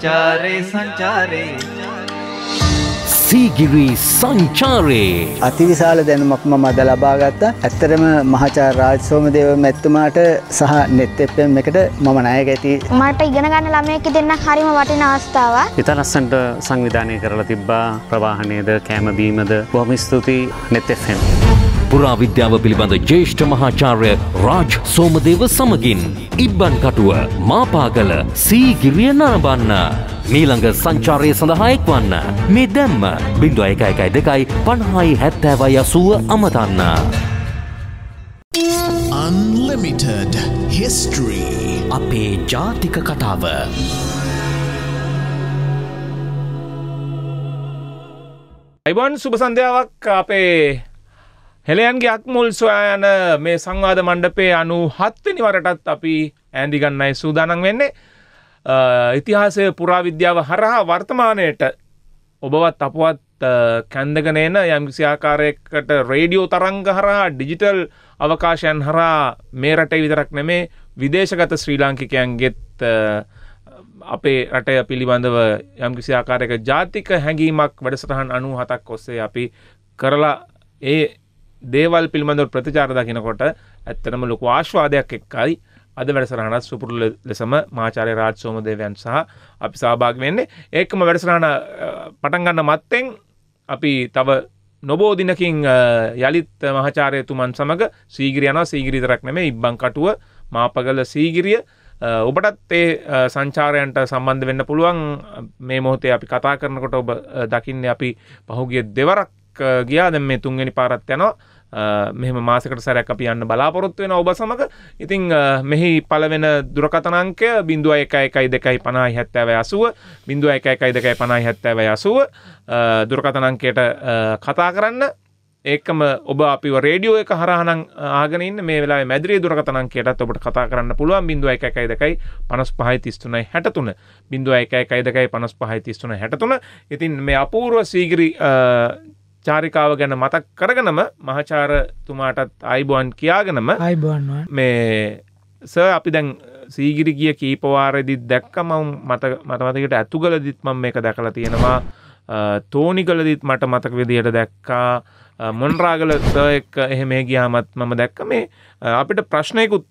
සංචාරේ සංචාරේ සීගිරි සංචාරයේ අතිවිශාල දැනුමක් මම අද ලබාගත්තා ඇත්තරම මහචා රාජසෝමදේව මැත්තුමාට සහ නෙත්තෙප්පෙන් එකට මම ණයක ඇති මට ඉගෙන ගන්න ළමයෙක් දෙන්න හරිම වටින අවස්ථාවක් ඉතා ලස්සනට සංවිධානය කරලා තිබ්බා ප්‍රවාහනයේද කැම බීමද බොහොම ස්තුතියි නෙත්තෙප්පෙන් පුරාවිද්‍යාව පිළිබඳ ජේෂ්ඨ මහාචාර්ය රාජ් සෝමදේව සමගින් ඉබ්බන් කටුව මාපාගල සීගිරිය නරඹන්න. මීළඟ සංචාරය සඳහා එක්වන්න. මේ දැම්ම බිඳුව එකයි එකයි දෙකයි පණහායි හැත්තෑවයි අසුව අමතන්න. Unlimited History අපේ ජාතික කතාව. අයිබන් සුබ සන්ධාවක් අපේ හෙළයන්ගේ අක්මුල් සොයා යන මේ සංවාධ මණ්ඩපේ අනු හත්වනි වරටත් අපි ඇඳිගන්නයි සූදානන් වෙන්නේ ඉතිහාසය පුරාවිද්‍යාව හරහා වර්තමානයට ඔබවත් අපවත් කැන්දගනේන යම්කිසි ආකාරයකට රේඩියෝ තරංග හරහා ඩිජිටල් අවකාශයන් හරහා මේ රටේ විතරක් නෙමේ විදේශගත ශ්‍රී ලාංකිකයන්ගෙත් අපේ රටය පිළිබඳව යම්කිසි ආකාරයක ජාතික හැඟීමක් වැඩසටහන් අනු හතක් ඔස්සේ අපි කරලා ඒ දේවල් පිළිබඳව ප්‍රතිචාර දකිනකොට ඇත්තටම ලොකු ආශ්වාදයක් එක්කයි අද වැඩසරහනත් සුපුරු ලෙසම මාචාරය රාජ් සෝමදේවයන් සහ අපි සහභාග වෙන්නේ ඒකම වැඩසරහන පටන්ගන්න මත්තෙන් අපි තව නොබෝදිනකින් යළිත් මහචාරයතුමන් සමඟ සීගිරියන සීගිරිතරක් නෙම ඉබ්බං කටුව මාපගල සීගිරිය ඔබටත් ඒ සංචාරයන්ට සම්බන්ධ වෙන්න පුළුවන් මේ මොහොතේ අපි කතා කරනකොට ඔබ දකින්න අපි පහුගිය දෙවරක් මාසයක් ගියා දැන් මේ තුන්වෙනි පාරත් යනවා මෙහෙම මාසකට සැරයක් අපි යන්න බලාපොරොත්තු වෙන ඔබ සමග ඉතින් මෙහි පළවෙන දුරකථන අංකය 0112507080 0112507080 දුරකථන අංකයට කතා කරන්න ඒකම ඔබ අපි රේඩියෝ එක හරහනම් ආගෙන මේ වෙලා මැදිරිය දුරකතනන් කියටත් ඔබට කතා කරන්න පුළුවන් බිඳුව එකයි දෙකයි පනස් පහයි තිස්තුනයි හැටතුන බිඳුව එකයි දෙකයි පනස් පහයි තිස්තුන හැටතුන ඉතින් මේ අපූර්ව සීගිරි චාරිකාව ගැන මතක් කරගනම මහචාරතුමාටත් අයිබෝන් කියාගෙනම මේ ස අපි දැන් සීගිරි ගිය කීපවාරදිත් දැක්කම මත මතමතකට ඇතුගලදිත් මම මේක දැකලා තියෙනවා තෝනිගලදිත් මට මතක විදියට දැක්කා මොන්රාගල එක් එහෙ මේ ගියාමත් මම දැක්ක මේ අපිට ප්‍රශ්නයකුත්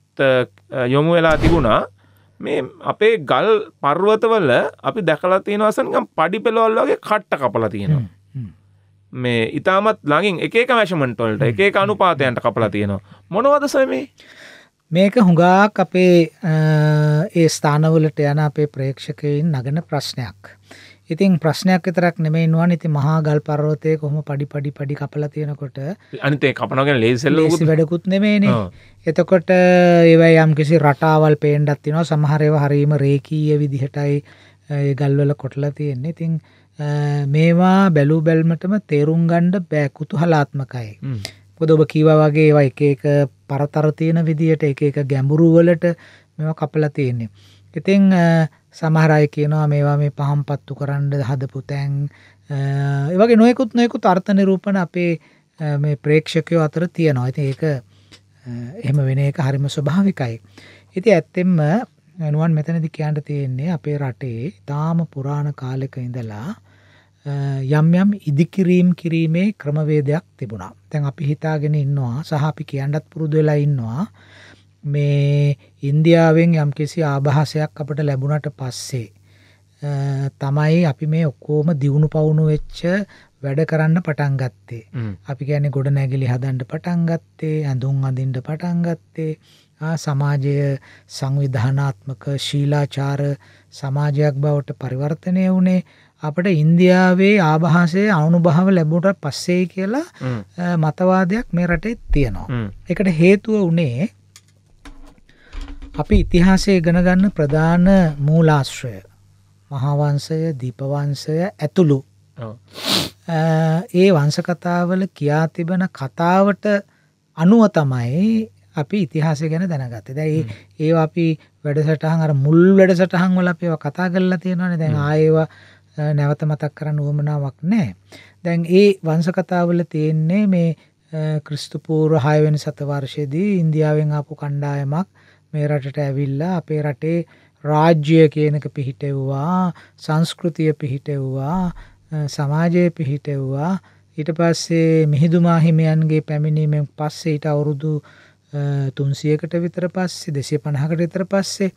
යොමු වෙලා තිබුණා මේ අපේ ගල් පර්වතවල අපි දැකලා තියෙනවසන්කම් පඩි පෙළවල් වගේ කට්ට කපලා තියෙනවා මේ ඉතාමත් ළඟින් එකක මැෂමන්ටොල්ට එකක අනුපාතයන්ට කපලා තියෙනවා මොනවද සමේ මේක හුඟාක් අපේ ඒ ස්ථානවලට යන අපේ ප්‍රේක්ෂකයින් නගන ප්‍රශ්නයක් ඉතින් ප්‍රශ්නයක් විතරක් නෙමෙයි නුවන් ඉතින් මහා ගල් පර්වතය කොහොම පඩි පඩි පඩි කපලා තියෙනකොට අනිත් ඒ කපනවා කියන්නේ ලේසල් වැඩකුත් නෙමෙයිනේ එතකොට ඒවයි යම්කිසි රටාවල් පේන්නක් තියෙනවා සමහර ඒවා හරීම රේකීය විදිහටයි ඒ ගල්වල කොටලා තියෙන්නේ ඉතින් මේවා බැලූ බැල්මටම තේරුම් ගණ්ඩ බෑ කුතුහලාත්මකයි. පොද ඔබ කීවා වගේ ඒවා එක එක පරතර තියෙන විදිහට එක එක ගැඹුරු වලට මේවා කපලා තියෙන්නේ. ඉතින් සමහර අය කියනවා මේවා මේ පහම්පත්තු කරන්න හදපු තැන් ඒ වගේ නොයෙකුත් නොයෙකුත් අර්ථ නිරූපණ අපේ මේ ප්‍රේක්ෂකයෝ අතර තියෙනවා. ඉතින් ඒක එහෙම වෙන එක හරිම ස්වභාවිකයි. ඉතින් ඇත්තෙන්ම නුවන් මෙතනදි කියන්න තියෙන්නේ අපේ රටේ තාම පුරාණ කාලෙක ඉඳලා යම් යම් ඉදිකිරීම් කිරීමේ ක්‍රමවේදයක් තිබුණා තැන් අපි හිතාගෙන ඉන්නවා සහපි කියන්නත් පුරුදු වෙලා ඉන්නවා මේ ඉන්දියාවෙන් යම් කිසි ආභාසයක් අපට ලැබුණට පස්සේ තමයි අපි මේ ඔක්කෝම දියුණු පවුණු වෙච්ච වැඩ කරන්න පටන් ගත්තේ අපි ගැන ගොඩ නැගිලි හදන්ඩ පටන් ගත්තේ ඇඳුම් අඳින්ට පටන් ගත්තේ සමාජය සංවිධානාත්මක ශීලාචාර සමාජයක් බවට පරිවර්තනය වුණේ අපට ඉන්දියාවේ ආභාසය අනුභාව ලැබූට පස්සේ කියලා මතවාදයක් මේ රටේ තියෙනවා. එකට හේතුව වනේ අපි ඉතිහාසය ගෙනගන්න ප්‍රධාන මූලාශ්‍රය මහාවංසය දීපවංසය ඇතුළු ඒ වංසකතාවල කියා තිබෙන කතාවට අනුව තමයි අපි ඉතිහාසය ගැන දැනගත්තේ දැයි ඒ අපි වැඩසටහන් අර මුල් වැඩසටහන් වල අපේවා කතා කරලා තියෙනවානේ දැන් ආයේවා නැවත මතක් කරන්න උවමනාවක් නැහැ. දැන් ඒ වංශ කතාවල තියෙන්නේ මේ ක්‍රිස්තුපූර්ව 6 වෙනි සතවර්ෂයේදී ඉන්දියාවෙන් ආපු කණ්ඩායමක් මේ රටට ඇවිල්ලා අපේ රටේ රාජ්‍ය කියනක පිහිටෙව්වා, සංස්කෘතිය පිහිටෙව්වා, සමාජය පිහිටෙව්වා. ඊට පස්සේ මිහිඳුමා හිමියන්ගේ පැමිණීමෙන් පස්සේ ඊට අවුරුදු 300කට විතර පස්සේ 250කට විතර පස්සේ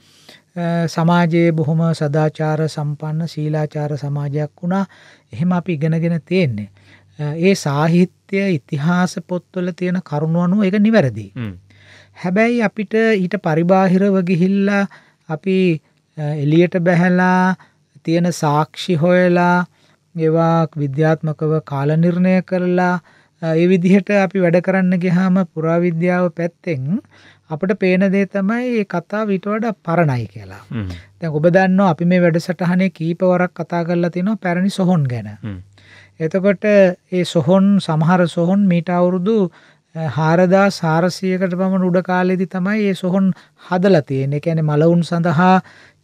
සමාජයේ බොහොම සදාචාර සම්පන්න ශීලාචාර සමාජයක් වුණා එහෙම අපි ඉගෙනගෙන තියෙන්නේ. ඒ සාහිත්‍ය ඉතිහාස පොත්වල තියෙන කරුණු අනුව එක නිවැරදි. හැබැයි අපිට ඊට පරිබාහිරව ගිහිල්ලා අපි එලියට බැහැලා තියෙන සාක්ෂි හොයලා ඒවා විද්‍යාත්මකව කාල නිර්ණය කරලා ඒ විදිහට අපි වැඩ කරන්න ගියාම පුරාවිද්‍යාව පැත්තෙන් අපිට පේන දේ තමයි මේ කතාව ඊට වඩා පරණයි කියලා. දැන් ඔබ දන්නවා අපි මේ වැඩසටහනේ කීප වරක් කතා කරලා තිනවා පැරණි සොහොන් ගැන. එතකොට මේ සොහොන් සමහර සොහොන් මීට අවුරුදු 4400කට පමණ උඩ කාලෙදී තමයි මේ සොහොන් හදලා තියෙන්නේ. ඒ කියන්නේ මලවුන් සඳහා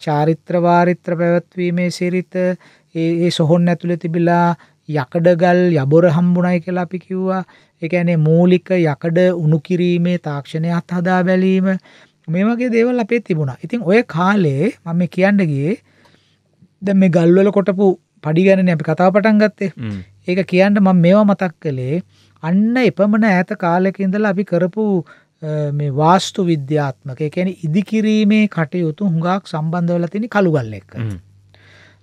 චාරිත්‍ර වාරිත්‍ර පැවැත්වීමේ සිරිත ඒ සොහොන් ඇතුලේ තිබිලා යකඩගල් යබොර හම්බුණයි කියලා අපි කිව්වා. ඒ කියන්නේ මූලික යකඩ උණු කිරීමේ තාක්ෂණයත් හදා බැලීම මේ වගේ දේවල් අපේ තිබුණා. ඉතින් ওই කාලේ මම මේ කියන්න ගියේ දැන් මේ ගල්වල කොටපු පඩි ගැනනේ අපි කතාව පටන් ගත්තේ. ඒක කියන්න මම මේවා මතක් කළේ අන්න එපමණ ඈත කාලයක ඉඳලා අපි කරපු මේ වාස්තු විද්‍යාත්මක ඒ කියන්නේ ඉදිකිරීමේ කටයුතු හුඟක් සම්බන්ධ වෙලා තියෙන කළුගල් එක්ක.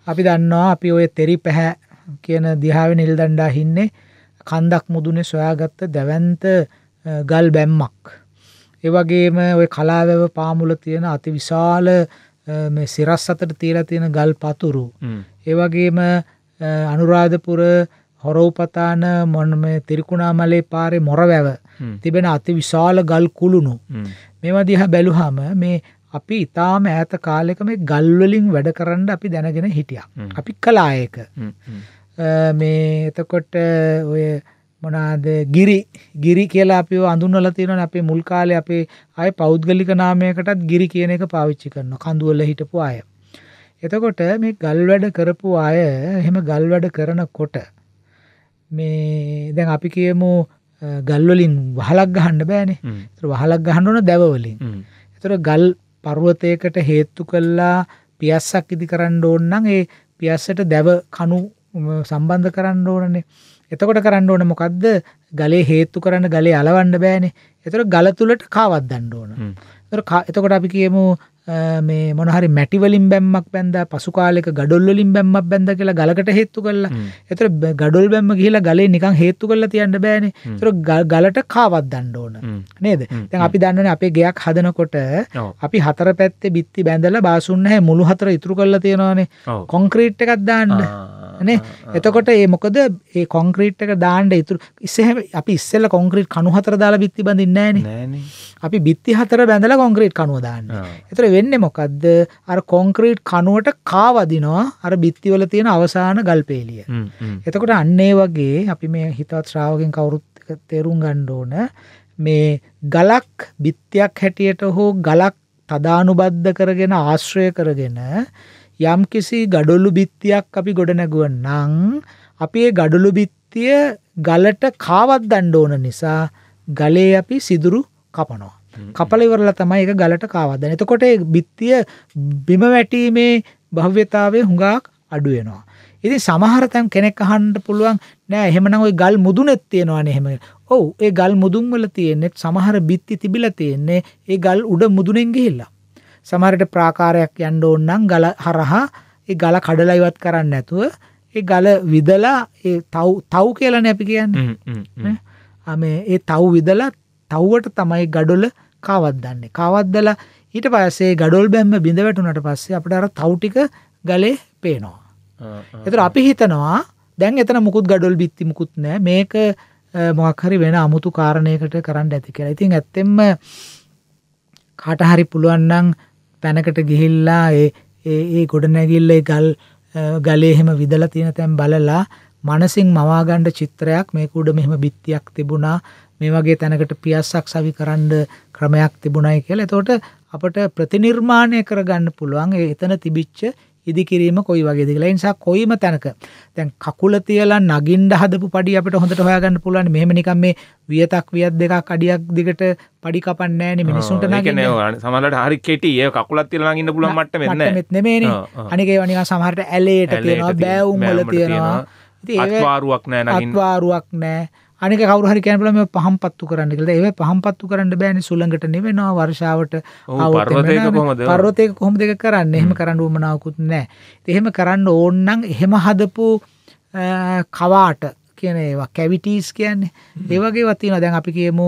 අපි දන්නවා අපි ওই තෙරි පැහැ කියන දිහාාව නිල්දණ්ඩා හින්නේ කන්දක් මුදුනේ සොයාගත්ත දැවන්ත ගල් බැම්මක්. ඒවගේම ඔය කලාවැව පාමුල තියෙන අති විශාල සිරස් අතට තීර තියෙන ගල් පතුරු. ඒවගේම අනුරාධපුර හොරෝපතාන මොනම තිරිකුණාමලේ පාරේ මොරවැව තිබෙන අති විශාල ගල් කුළුණු. මෙවා දිහා බැලුහම මේ අපි ඉතාම ඈත කාලෙක මේ ගල්වලින් වැඩ කරන්න අපි දැනගෙන හිටියා. අපි කළා ඒක. මේ එතකොට ඔය මොනාද ගිරි ගිරි කියලා අපි අඳුන්වලා තියෙනවනේ අපේ මුල් කාලේ අපේ ආයේ පෞද්ගලික නාමයකටත් ගිරි කියන එක පාවිච්චි කරනවා. කඳුවල හිටපු අය. එතකොට මේ ගල් වැඩ කරපු අය එහෙම ගල් වැඩ කරනකොට මේ දැන් අපි කියමු ගල්වලින් වහලක් ගහන්න බෑනේ. ඒතර වහලක් ගහන්න ඕන දැවවලින්. ඒතර ගල් පර්වතයකට හේත්තු කළා පියස්සක් ඉදි කරන්න ඕන නම් ඒ පියස්සට දැව කණු සම්බන්ධ කරන්න ඕනනේ. එතකොට කරන්න ඕන මොකද්ද? ගලේ හේත්තු කරන්න ගලේ අලවන්න බෑනේ. ඒතර ගල තුලට කාවක් දන්න ඕන. එතකොට අපි කියමු මේ මොනහරි මැටිවලින් බැම්මක් බැන්ද පසු කාලෙක ගඩොල්වලින් බැම්මක් බැන්ද කියලා ගලකට හේත්තු කළා. ඒතර ගඩොල් බැම්ම ගිහිලා ගලේ නිකන් හේත්තු කරලා තියන්න බෑනේ. ඒතර ගලට කාවක් දාන්න ඕන. නේද? දැන් අපි දන්නවනේ අපේ ගෙයක් හදනකොට අපි හතර පැත්තේ බිත්ති බැඳලා බාසුන් නැහැ මුළු හතර ඉතුරු කරලා තියනවානේ. කොන්ක්‍රීට් එකක් දාන්න. නේ එතකොට ඒ මොකද ඒ කොන්ක්‍රීට් එක දාන්න ඉතුරු ඉස්සෙම අපි ඉස්සෙල්ල කොන්ක්‍රීට් කණු හතර දාලා බිත්ති බඳින්නේ නැහනේ. අපි බිත්ති හතර බැඳලා කොන්ක්‍රීට් කණුව දාන්නේ. ඒතර වෙන්නේ මොකක්ද අර කොන්ක්‍රීට් කනුවට කාවදිනවා අර බිත්තිවල තියෙන අවසාන ගල්පේලිය. එතකොට අන්නේ වගේ අපි මේ හිතවත් ශ්‍රාවකෙන් කවුරුත් තේරුම් ගන්න ඕන මේ ගලක් බිත්තියක් හැටියට හෝ ගලක් තදානුබද්ධ කරගෙන ආශ්‍රය කරගෙන යම් කිසි ගඩොලු බිත්තියක් අපි ගොඩ නැගුව නං අපි ඒ ගඩොලු බිත්තිය ගලට කාවත් දණ්ඩ ඕන නිසා ගලේ අපි සිදුරු කපනවා. කපල ඉවරලා තමයි ඒක ගලට කාවදන. එතකොට ඒ බිත්තිය බිම වැටීමේ භව්‍යතාවයේ හුඟක් අඩු වෙනවා. ඉතින් සමහර තැන් කෙනෙක් අහන්න පුළුවන් නෑ එහෙමනම් ওই ගල් මුදුනේත් තියෙනවනේ එහෙම. ඔව් ඒ ගල් මුදුන් වල තියෙන්නේ සමහර බිත්ති තිබිලා තියෙන්නේ ඒ ගල් උඩ මුදුනෙන් ගිහිල්ලා. සමහරට ප්‍රාකාරයක් යන්න ඕන නම් ගල හරහා ඒ ගල කඩලා ඉවත් කරන්න නැතුව ඒ ගල විදලා ඒ තව් තව් කියලානේ අපි කියන්නේ. මේ ඒ තව් විදලා තව්වට තමයි ගඩොල කාවද්දන්නේ. කාවද්දලා ඊට පස්සේ ගඩොල් බැම්ම බිඳ වැටුනට පස්සේ අපිට අර තවු ටික ගලේ පේනවා. ඒතර අපි හිතනවා දැන් එතන මුකුත් ගඩොල් බිත්ති මුකුත් නැහැ. මේක මොකක් හරි වෙන අමුතු කාරණයකට කරන්න ඇති කියලා. ඉතින් ඇත්තෙන්ම කාට හරි පුළුවන් නම් පැනකට ගිහිල්ලා ඒ ඒ ගොඩනැගිල්ලේ ගල් ගලේ එහෙම විදලා තියෙන තැන් බලලා මනසින් මවාගණ්ඩ චිත්‍රයක් මේක උඩ මෙහෙම බිත්තියක් තිබුණා මේ වගේ තැනකට පියස්සක් සවි කරන්න ක්‍රමයක් තිබුණයි කියලා. එතකොට අපට ප්‍රතිනිර්මාණය කරගන්න පුළුවන් ඒ එතන තිබිච්ච ඉදිකිරීම කොයි වගේද කියලා. ඒ නිසා කොයිම තැනක දැන් කකුල තියලා නගින්න හදපු පඩි අපිට හොඳට හොයාගන්න පුළුවන්. මෙහෙම නිකන් මේ වියතක් වියත් දෙකක් අඩියක් දිගට පඩි කපන්නේ නැහැනේ මිනිස්සුන්ට නගින්නේ. සමහරවිට හරි කෙටි. ඒ කකුලක් තියලා නගින්න පුළුවන් මට්ටමෙත් නැහැ. මට්ටමෙත් නෙමෙයිනේ. අනික ඒවා නිකන් සමහරට ඇලේට තියෙනවා, බෑවුම් වල තියෙනවා. අත්වාරුවක් නැහැ නගින්න. අත්වාරුවක් නැහැ. අනික කවුරු හරි කියන්න බලම පහම්පත්තු කරන්න කියලා. ඒව පහම්පත්තු කරන්න බෑනේ සුළඟට නෙවෙනවා වර්ෂාවට ආවට. පර්වතයක කොහොමද ඒක කරන්නේ? එහෙම කරන්න උවමනාවකුත් නැහැ. එහෙම කරන්න ඕන නම් එහෙම හදපු කවාට කියන ඒවා කැවිටිස් කියන්නේ. ඒ වගේවා තියෙනවා. දැන් අපි කියමු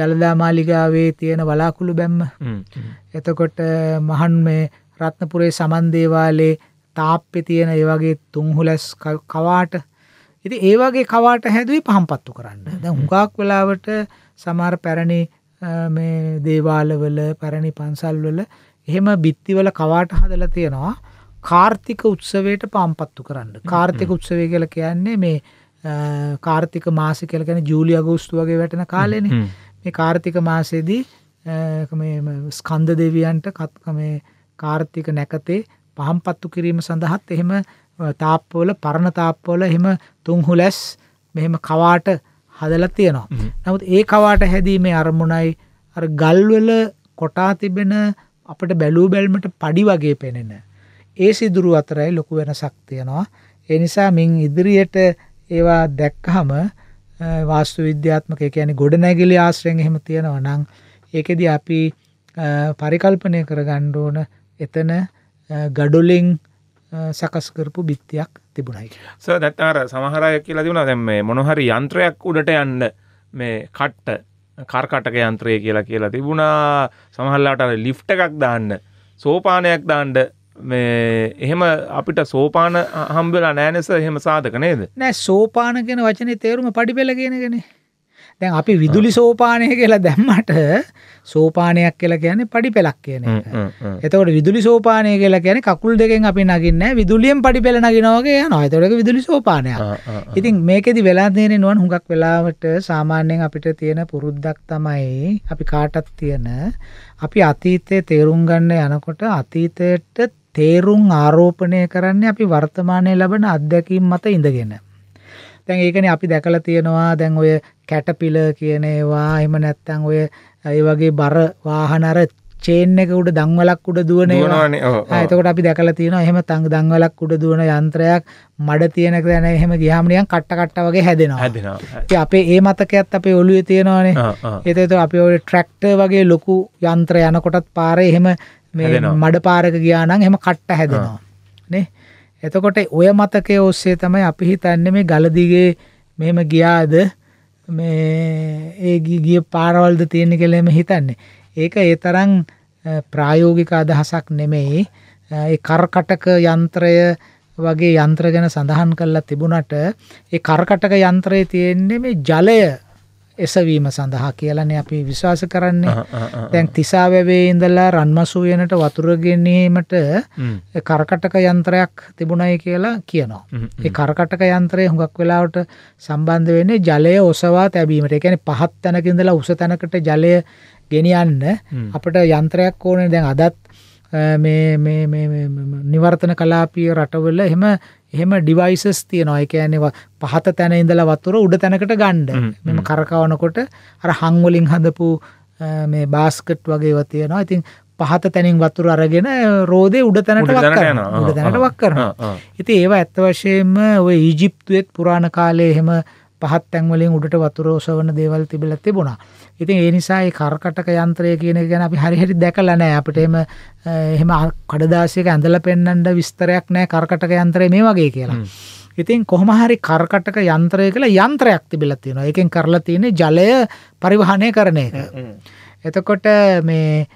දළදා මාලිගාවේ තියෙන වලාකුළු බැම්ම. එතකොට මහන් මේ රත්නපුරේ සමන් දේවාලේ තාප්පේ තියෙන ඒ වගේ තුන්හුලස් කවාට ඉතින් ඒ වගේ කවාට හැදුවේ පහම්පත්තු කරන්න. දැන් හුඟක් වෙලාවට සමහර පැරණි මේ දේවාලවල පැරණි පන්සල්වල එහෙම බිත්තිවල කවාට හදලා තියෙනවා. කාර්තික උත්සවයට පම්පත්තු කරන්න. කාර්තික උත්සවය කියලා කියන්නේ මේ කාර්තික මාස කියලා කියන්නේ ජූලි අගෝස්තු වගේ වැටෙන කාලෙනේ. මේ කාර්තික මාසෙදී මේ ස්කන්ධ දෙවියන්ට මේ කාර්තික නැකතේ පහම්පත්තු කිරීම සඳහාත් එහෙම තාප්පවල පරණ තාප්පවල එහෙම තුන්හුලැස් මෙහෙම කවාට හදලා තියෙනවා. නමුත් ඒ කවාට හැදීමේ අරමුණයි අර ගල්වල කොටා තිබෙන අපිට බැලූ බැල්මට පඩි වගේ පෙනෙන. ඒ සිදුරු අතරයි ලොකු වෙනසක් තියෙනවා. ඒ නිසා මින් ඉදිරියට ඒවා දැක්කහම වාස්තු විද්‍යාත්මක ඒ කියන්නේ ගොඩනැගිලි ආශ්‍රයෙන් එහෙම තියෙනවා නම් ඒකෙදි අපි පරිකල්පනය කරගන්න ඕන එතන ගඩොලින් සකස් කරපු බිත්තියක් තිබුණයි ස දැත්තර සමහරය කියලා තිබුණ දැම් මේ මොනොහරි යන්ත්‍රයක් උඩට යන්න මේ කට්ට කර්කටක යන්ත්‍රය කියලා කියලා තිබුණා සමහල්ලාට ලිෆ්ට එකක් දාන්න සෝපානයක් දාන්ඩ මේ එහෙම අපිට සෝපාන හම්බලා නෑනෙස එහෙම සාධක නේද නෑ සෝපාන ගෙන වචනේ තේරුම පඩි පෙලගෙනගෙන දැන් අපි විදුලි සෝපානය කියලා දැම්මට සෝපානයක් කියලා කියන්නේ පඩි පෙලක් කියන එක. එතකොට විදුලි සෝපානය කියලා කියන්නේ කකුල් දෙකෙන් අපි නගින්නේ විදුලියෙන් පඩි පෙල නගිනවා වගේ යනවා. එතකොට ඒක විදුලි සෝපානයක්. ඉතින් මේකෙදි වෙලා තියෙන්නේ නෝන් හුඟක් වෙලාවට සාමාන්‍යයෙන් අපිට තියෙන පුරුද්දක් තමයි අපි කාටත් තියෙන අපි අතීතයේ තේරුම් ගන්න යනකොට අතීතයට තේරුම් ආරෝපණය කරන්නේ අපි වර්තමානයේ ලබන අත්දැකීම් මත ඉඳගෙන. දැන් ඒකනේ අපි දැකලා තියෙනවා දැන් ඔය කැටපිලර් කියන ඒවා එහෙම නැත්නම් ඔය ඒ වගේ බර වාහන අර චේන් එක උඩ දංවලක් උඩ දුවන ඒවා. එතකොට අපි දැකලා තියෙනවා එහෙම තංග දංවලක් උඩ දුවන යන්ත්‍රයක් මඩ තියෙන තැන එහෙම ගියාම නිකන් කට්ට කට්ට වගේ හැදෙනවා. හැදෙනවා. ඉතින් අපේ ඒ මතකයත් අපේ ඔළුවේ තියෙනවානේ. ඒතකොට අපි ඔය ට්‍රැක්ටර් වගේ ලොකු යන්ත්‍ර යනකොටත් පාරේ එහෙම මේ මඩ පාරක ගියා නම් එහෙම කට්ට හැදෙනවා. නේ? එතකොට ඔය මතකය ඔස්සේ තමයි අපි හිතන්නේ මේ ගලදිගේ මෙහෙම ගියාද මේ ඒ ගිය පාරවල්ද තියෙන කියලා එම හිතන්නේ. ඒක ඒ තරම් ප්‍රායෝගික අදහසක් නෙමෙයි. ඒ කරකටක යන්ත්‍රය වගේ යන්ත්‍ර ගැන සඳහන් කරලා තිබුණට ඒ කරකටක යන්ත්‍රයේ තියෙන්නේ මේ ජලය එසවීම සඳහා කියලානේ අපි විශ්වාස කරන්නේ. දැන් තිසාවැවේ ඉඳලා රන්මසු වෙනට වතුර ගෙනීමට කරකටක යන්ත්‍රයක් තිබුණයි කියලා කියනවා. ඒ කරකටක යන්ත්‍රය හුඟක් වෙලාවට සම්බන්ධ වෙන්නේ ජලය ඔසවා තැබීමට. ඒ කියන්නේ පහත් තැනක ඉඳලා උස තැනකට ජලය ගෙනියන්න අපිට යන්ත්‍රයක් ඕනේ. දැන් අදත් මේ නිවර්තන කලාපීය රටවල එහෙම එහෙම ඩිවයිසස් තියෙනවා ඒ කියන්නේ පහත තැන ඉඳලා වතුර උඩ තැනකට ගන්න. මෙම කරකවනකොට අර හං වලින් හදපු මේ බාස්කට් වගේ ඒවා තියෙනවා. ඉතින් පහත තැනින් වතුර අරගෙන රෝදේ උඩ තැනට වක් කරනවා. උඩ තැනට වක් කරනවා. ඉතින් ඒවා ඇත්ත වශයෙන්ම ওই ඊජිප්තුවේත් පුරාණ කාලේ එහෙම පහත් තැන් වලින් උඩට වතුර ඔසවන දේවල් තිබිලා තිබුණා. ඉතින් ඒ නිසා මේ කර්කටක යන්ත්‍රය කියන එක ගැන අපි හරි හරි දැකලා නැහැ. අපිට එහෙම එහෙම කඩදාසියක ඇඳලා පෙන්වන්න විස්තරයක් නැහැ කර්කටක යන්ත්‍රය මේ වගේ කියලා. ඉතින් කොහොම හරි කර්කටක යන්ත්‍රය කියලා යන්ත්‍රයක් තිබිලා තියෙනවා. ඒකෙන් කරලා තියෙන්නේ ජලය පරිවහනය කරන එක. එතකොට මේ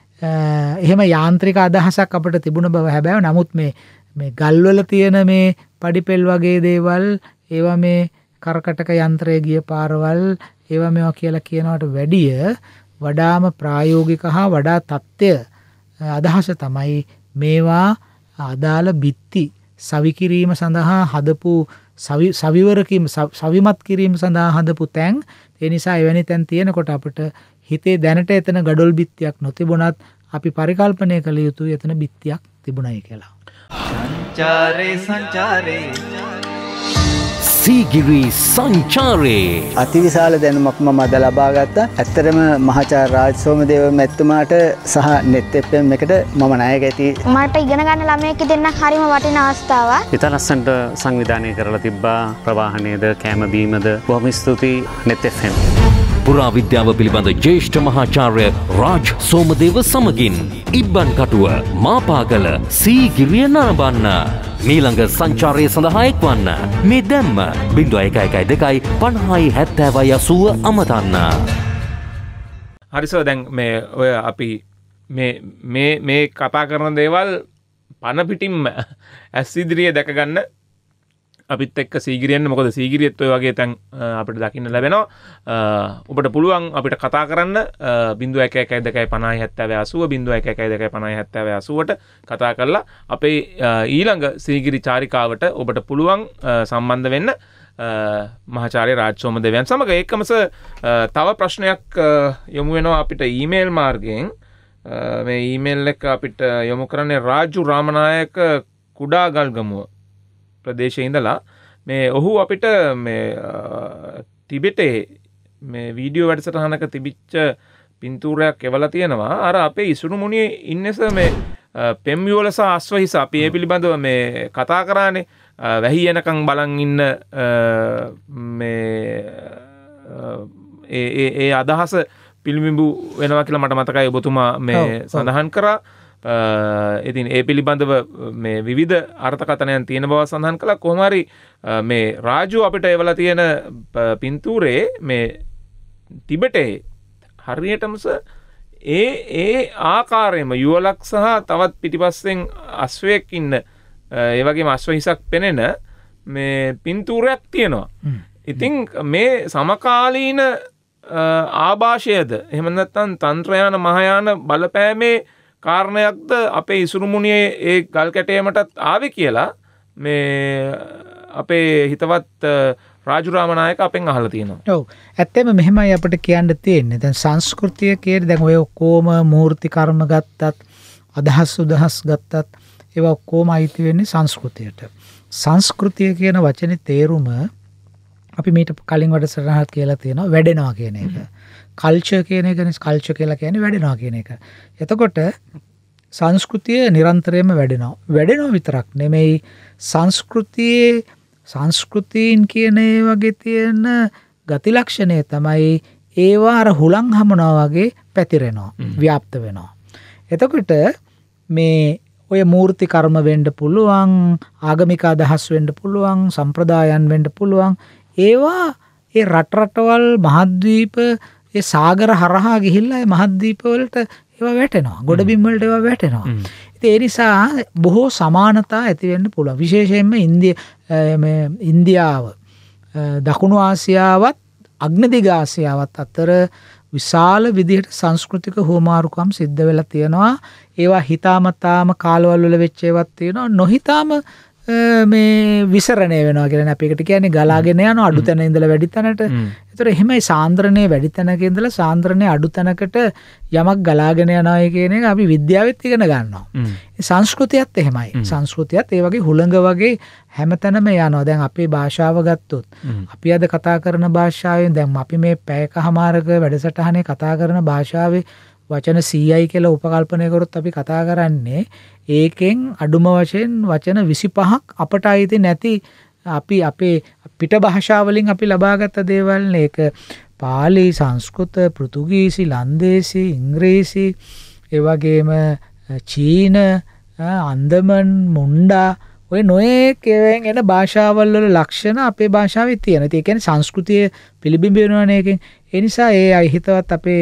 එහෙම යාන්ත්‍රික අදහසක් අපිට තිබුණ බව හැබැයි නමුත් මේ මේ ගල්වල තියෙන මේ පඩිපෙල් වගේ දේවල් ඒවා මේ කරකටක යන්ත්‍රය ගිය පාරවල් ඒවා මේවා කියලා කියනවට වැඩිය වඩාම ප්‍රායෝගික හා වඩා தත්ත්වය අදහස තමයි මේවා අදාළ බිත්ති සවිකිරීම සඳහා හදපු සවිවරකීම සවිමත් කිරීම සඳහා හදපු තැන් ඒ නිසා එවැනි තැන් තියෙනකොට අපිට හිතේ දැනට එතන ගඩොල් බිත්තියක් නොතිබුණත් අපි පරිකල්පනය කළ යුතු එතන බිත්තියක් තිබුණයි කියලා. සංචාරේ සංචාරේ සීගිරි සංචාරයේ. අතිවිශාල දැනුමක් මම අද ලබාගත්ත ඇත්තරම මහචා රාජසෝම දේව මැත්තුමාට සහ නෙත්තෙප්පෙන් එකට මම නායක ඇති මට ඉගෙනගන්න ළමයකි දෙන්න හරිම වටින අවස්ථාව. ඉතා ලස්සන්ට සංවිධානය කරලා තිබ්බා ප්‍රවාහනයද කෑමබීමද බොහොම ස්තුතියි නෙත්තෙෆෙන්. පුරාවිද්‍යාව පිළිබඳ ජේෂ්ඨ මහාචාර්ය රාජ් සෝමදේව සමගින් ඉබ්බන් කටුව මාපාගල සීගිරිය නරඹන්න. මීළඟ සංචාරය සඳහා එක්වන්න. මේ දැම්ම බිඳුව එක එකයි දෙකයි පණහායි හැත්තෑවයි අසුව අමතන්න. හරිසෝ දැන් මේ ඔය අපි මේ කපා කරන දේවල් පණපිටින්ම ඇස්සිදිරිය දැකගන්න අපිත් එක්ක සීගිරියන්න මොකද සීගිරියත් ඔය වගේ තැන් අපට දකින්න ලැබෙනවා ඔබට පුළුවන් අපිට කතා කරන්න බිඳුව එක එකයි දෙකයි පනයි හැත්තව අසුව බිඳුව එක එකයි දෙකයි පනයි හැත්තව අසුවට කතා කරලා අපේ ඊළඟ සීගිරි චාරිකාවට ඔබට පුළුවන් සම්බන්ධ වෙන්න මහාචාරය රාජ්‍යෝම දෙවන් සමඟ ඒකමස තව ප්‍රශ්නයක් යොමු වෙනවා අපිට ඊමේල් මාර්ගයෙන් මේ ඊමේල් එක අපිට යොමු කරන්නේ රාජු රාමණයක කුඩාගල්ගමුව ප්‍රදේශඉඳලා මේ ඔහු අපිට තිබෙටේ මේ වීඩියෝ වැඩසටහනක තිබිච්ච පින්තූරයක් එවල තියෙනවා අර අපේ ඉසුරු මුණේ ඉන්නස මේ පෙම්යෝලස අස්වහිස අපි ඒ පිළිබඳව මේ කතා කරානේ වැහි යනකං බලන් ඉන්න ඒ අදහස පිළිමිබු වෙනවා කියලා මට මතකයි ඔබතුමා මේ සඳහන් කරා ඉතින් ඒ පිළිබඳව මේ විවිධ අර්ථකතනයන් තියෙන බව සඳහන් කළා කොහොමරි මේ රාජු අපිට එවලා තියෙන පින්තූරේ මේ තිබෙටේ හරියටමස ඒ ඒ ආකාරයම යුවලක් සහ තවත් පිටිපස්සෙන් අස්වයෙක් ඉන්න ඒවගේ අස්ව හිසක් පෙනෙන මේ පින්තූරයක් තියෙනවා. ඉතිං මේ සමකාලීන ආභාෂයද එහමනත්තන් තන්ත්‍රයාන මහයාන බලපෑමේ කාරණයක්ද අපේ ඉසුරුමුණියේ ඒ ගල් කැටයමටත් ආවෙ කියලා මේ අපේ හිතවත් රාජුරාමණයක අපෙන් අහල තියෙනවා ඔව ඇත්තම මෙහෙමයි අපට කියන්න තියෙන්නේ දැන් සංස්කෘතිය කියට දැන් ඔය ඔක්කෝම මූර්ති කර්ම ගත්තත් අදහස් උදහස් ගත්තත් ඒව ඔක්කෝම අයිති වෙන්නේ සංස්කෘතියට සංස්කෘතිය කියන වචනේ තේරුම අපි මීට කලින් වැඩසටහනක් කියලා තියෙනවා වැඩෙනවා කියන එක කල්චය කියන ගැන කල්ච කියලා කියන වැඩෙනවා කියන එක. එතකොට සංස්කෘතිය නිරන්තරයම වැඩෙනවා. වැඩෙනෝ විතරක් නෙමෙයි සංස්කෘතියේ සංස්කෘතීන් කියන වගේ තියෙන ගතිලක්ෂණය තමයි ඒවා අර හුලං හමනවා වගේ පැතිරෙනවා ව්‍යාප්ත වෙනවා. එතකොට මේ ඔය මූර්ති කර්ම වෙන්ඩ පුළුවන් ආගමික අදහස් වෙන්ඩ පුළුවන් සම්ප්‍රදායන් වෙන්ඩ පුළුවන් ඒවා ඒ රටරටවල් මහද්වීප ඒ සාගර හරහා ගිහිල්ලා ඒ මහද්වීප වලට ඒවා වැටෙනවා. ගොඩබිම් වලට ඒවා වැටෙනවා. ඉතින් ඒ නිසා බොහෝ සමානතා ඇති වෙන්න පුළුවන්. විශේෂයෙන්ම ඉන්දිය ඉන්දියාව දකුණු ආසියාවත් අග්නදිග ආසියාවත් අතර විශාල විදිහට සංස්කෘතික හෝමාරුකම් සිද්ධ වෙලා තියෙනවා. ඒවා හිතාමතාම කාලවල වල වෙච්ච ඒවාත් තියෙනවා. නොහිතාම මේ විසරණය වෙනවා කියෙන අපිකට කියන්නේ ගලාගෙන යන අඩු තැන ඉඳල වැඩිතැනට එතර එහෙමයි සාන්ද්‍රණය වැඩි තැනක ඉඳල සාන්ද්‍රණය අඩු තැනකට යමක් ගලාගෙන යනය කියන එක අපි විද්‍යාවත් ඉගෙන ගන්නවා. සංස්කෘතියත් එහෙමයි සංස්කෘතියත් ඒ වගේ හුළඟ වගේ හැමතැනම යනවා දැන් අපේ භාෂාව ගත්තොත් අපි අද කතා කරන භාෂාවෙන් දැම් අපි මේ පැයක හමාරක වැඩසටහනේ කතා කරන භාෂාවේ වචන සීයයි කියලා උපකල්පනයකොරොත් අපි කතා කරන්නේ ඒකෙන් අඩුම වශයෙන් වචන 25ක් අපට අයිති නැති අපි අපේ පිට භාෂාවලින් අපි ලබාගත් දේවල් මේක පාලි සංස්කෘත පෘතුගීසි ලන්දේසි ඉංග්‍රීසි ඒ වගේම චීන අන්දමන් මුණ්ඩා ඔය නොයෙක් ඒවෙන් එන භාෂාවල් වල ලක්ෂණ අපේ භාෂාවේ තියෙනවා. ඒ කියන්නේ සංස්කෘතිය පිළිබිඹ වෙනවනේ එකෙන්. ඒ නිසා ඒ අහිතවත් අපේ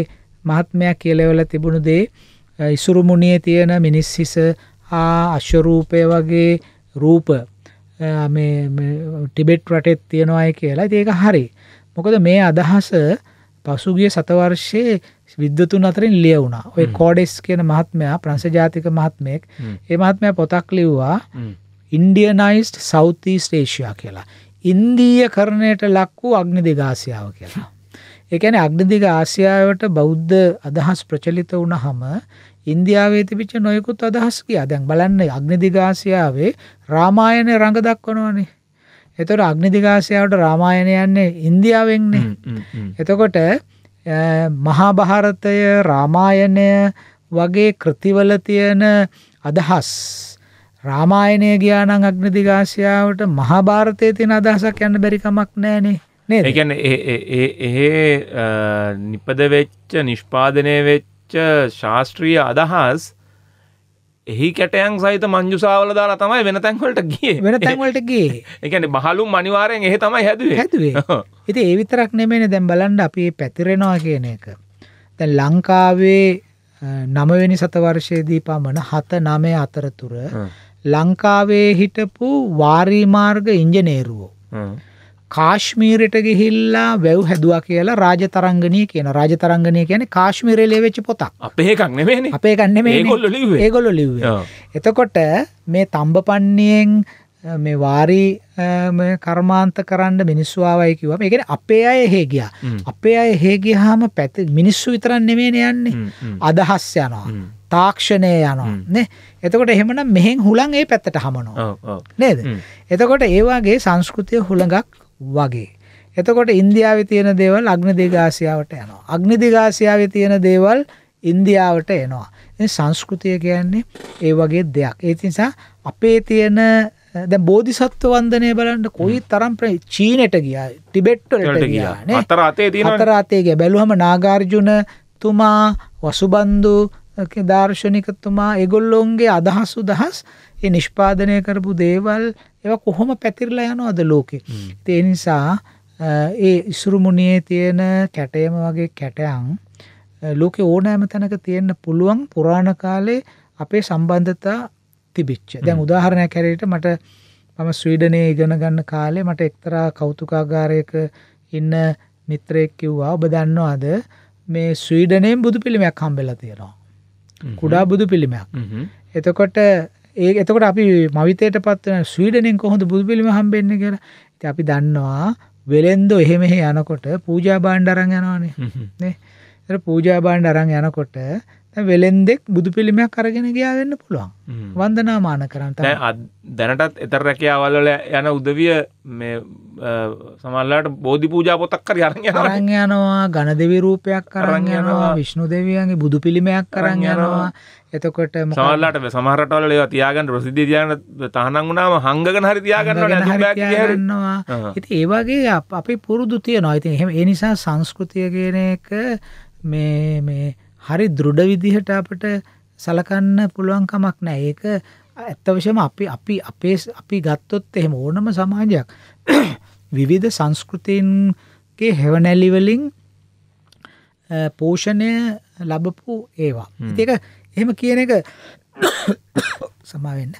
මහත්මයා කියලා තිබුණු දේ ඉසුරුමුණියේ තියෙන මිනිස් හිස ආ අශ්වරූපය වගේ රූප ටිබෙට් රටෙත් තියෙනවාය කියලා ඒක හරි මොකද මේ අදහස පසුගිය සතවර්ෂයේ විද්‍යතුන් අතරින් ලියවුණා ඔය කෝඩෙස් කියන මහත්මයා ප්‍රංශ ජාතික මහත්මයෙක් ඒ මහත්මය පොතක් ලිව්වා ඉන්ඩියනයිස්ට සෞතී ස්ටේෂයා කියලා ඉන්දීය කරණයට ලක් වූ අග්නි දෙගාසියාව කියලා. එකන අග්නදිග ආසියාවට බෞද්ධ අදහස් ප්‍රචලිත වුණ හම ඉන්දියාවේ තිබිච්ච නොයෙකුත් අදහස් කියා. දැන් බලන්න අග්නිදිගාසියාවේ රාමායනේ රඟ දක්වනවනේ. එතකොට අග්නිදිගාසියාවට රාමායන යන්නේ ඉන්දියාවෙන්නේ. එතකොට මහා භාරතය රාමායනය වගේ කෘතිවල තියෙන අදහස් රාමායනය ගියා නම් අග්නිදිගාසියාවට මහා භාරතයේ තියෙන අදහසක් යන්න බැරි කමක් නැහනේ. නේද? ඒ කියන්නේ ඒ නිපද වෙච්ච නිෂ්පාදනය වෙච්ච තිබිච්ච ශාස්ත්‍රීය අදහස් එහි කැටයන් සහිත මංජුසාවල දාලා තමයි වෙන තැන්වලට ගියේ වෙන තැන්වලට ගියේ ඒ කියන්නේ බහලුම් අනිවාර්යෙන් එහෙ තමයි හැදුවේ හැදුවේ ඉතින් ඒ විතරක් නෙමෙයිනේ දැන් බලන්න අපි පැතිරෙනවා කියන එක දැන් ලංකාවේ 9 වෙනි සතවර්ෂයේදී පමණ 7 9 අතරතුර ලංකාවේ හිටපු වාරි මාර්ග ඉංජිනේරුවෝ කාශ්මීරයට ගිහිල්ලා වැව් හැදවා කියලා රාජතරංගනය කියන රාජතරංගනය කියන කාශ්මීරලේ වෙච්ච පොතක් අපේකක් නෙමේ අපේකන්න මේ ඒගොල්ල ලිව් එතකොට මේ තම්බ පන්නේෙන් මේ වාරි කර්මාන්ත කරන්න මිනිස්වාවයි කිව මේගෙන අපේ අය හේගිය අපේ අය හේගේ හාම පැති මිනිස්සු විතරන් නෙමේන යන්නේ අදහස් යනවා තාක්ෂණය යනවා නේ එතකොට එහෙමනම් මෙහෙන් හුලන් ඒ පැත්තට හමනෝ නේද එතකොට ඒවාගේ සංස්කෘතිය හුළඟක් වගේ. එතකොට ඉන්දියාවේ තියෙන දේවල් අග්නිදිගාසියාවට යනවා. අග්නිදිගාසියාවේ තියෙන දේවල් ඉන්දියාවට එනවා. ඉතින් සංස්කෘතිය කියන්නේ ඒ වගේ දෙයක්. ඒ නිසා අපේ තියෙන දැන් බෝධිසත්ව වන්දනය බලන්න කොයි තරම් චීනෙට ගියා, ටිබෙට් වලට ගියා නේ. හතර අතේ තියෙනවා. හතර අතේ ගියා. බැලුවම නාගාර්ජුන තුමා, වසුබන්දු දාර්ශනිකතුමා ඒගොල්ලොන්ගේ අදහස් උදහස් ඒ නිෂ්පාදනය කරපු දේවල් ඒවා කොහොම පැතිරලා යනවද ලෝකේ. ඒ නිසා ඒ ඉසුරු මුනියේ තියෙන කැටයම වගේ කැටයන් ලෝකේ ඕනෑම තැනක තියෙන්න පුළුවන් පුරාණ කාලේ අපේ සම්බන්ධතා තිබිච්ච. දැන් උදාහරණයක් හැරෙයිට මට මම ස්වීඩනයේ ඉගෙන ගන්න කාලේ මට එක්තරා කෞතුකාගාරයක ඉන්න මිත්‍රයෙක් කිව්වා ඔබ දන්නවාද මේ ස්වීඩනයෙන් බුදු පිළිමයක් හම්බෙලා තියෙනවා. කුඩා බුදු පිළිමයක්. එතකොට ඒ එතකොට අපි මවිතයට පත්වන ස්වීඩනෙන් කොහොඳ බුදුපිළිම හම්බෙන්නේ කියලා. ඉතින් අපි දන්නවා වෙලෙන්දෝ එහෙ මෙහෙ යනකොට පූජා භාණ්ඩ අරන් යනවනේ. නේ? ඒතර පූජා භාණ්ඩ අරන් යනකොට දැන් වෙලෙන්දෙක් බුදුපිළිමයක් අරගෙන ගියා වෙන්න පුළුවන්. වන්දනාමාන කරන් තමයි. දැනටත් ඊතර රැකියාවල් වල යන උදවිය මේ සමහරලාට බෝධි පූජා පොතක් හරි අරන් යනවා. අරන් යනවා, ගණදෙවි රූපයක් අරන් යනවා, විෂ්ණු දෙවියන්ගේ බුදුපිළිමයක් අරන් යනවා. එතකොට සමල්ලට සමහරටවල ඒවා තියාගන්න ප්‍රසිද්ධිය තියාගන්න තහනම් වුණාම හංගගෙන හරි තියාගන්නවා ඉතින් ඒ වගේ අපි පුරුදු තියනවා. ඉතින් එහෙම ඒ නිසා සංස්කෘතිය කියන එක මේ මේ හරි දෘඩ විදිහට අපිට සලකන්න පුළුවන් කමක් නැහැ. ඒක ඇත්ත වශයෙන්ම අපි අපි අපේ අපි ගත්තොත් එහෙම ඕනම සමාජයක් විවිධ සංස්කෘතීන්ගේ හැවණැලි වලින් පෝෂණය ලැබපු ඒවා. ඉතින් ඒක එහෙම කියන එක සමාවෙන්න.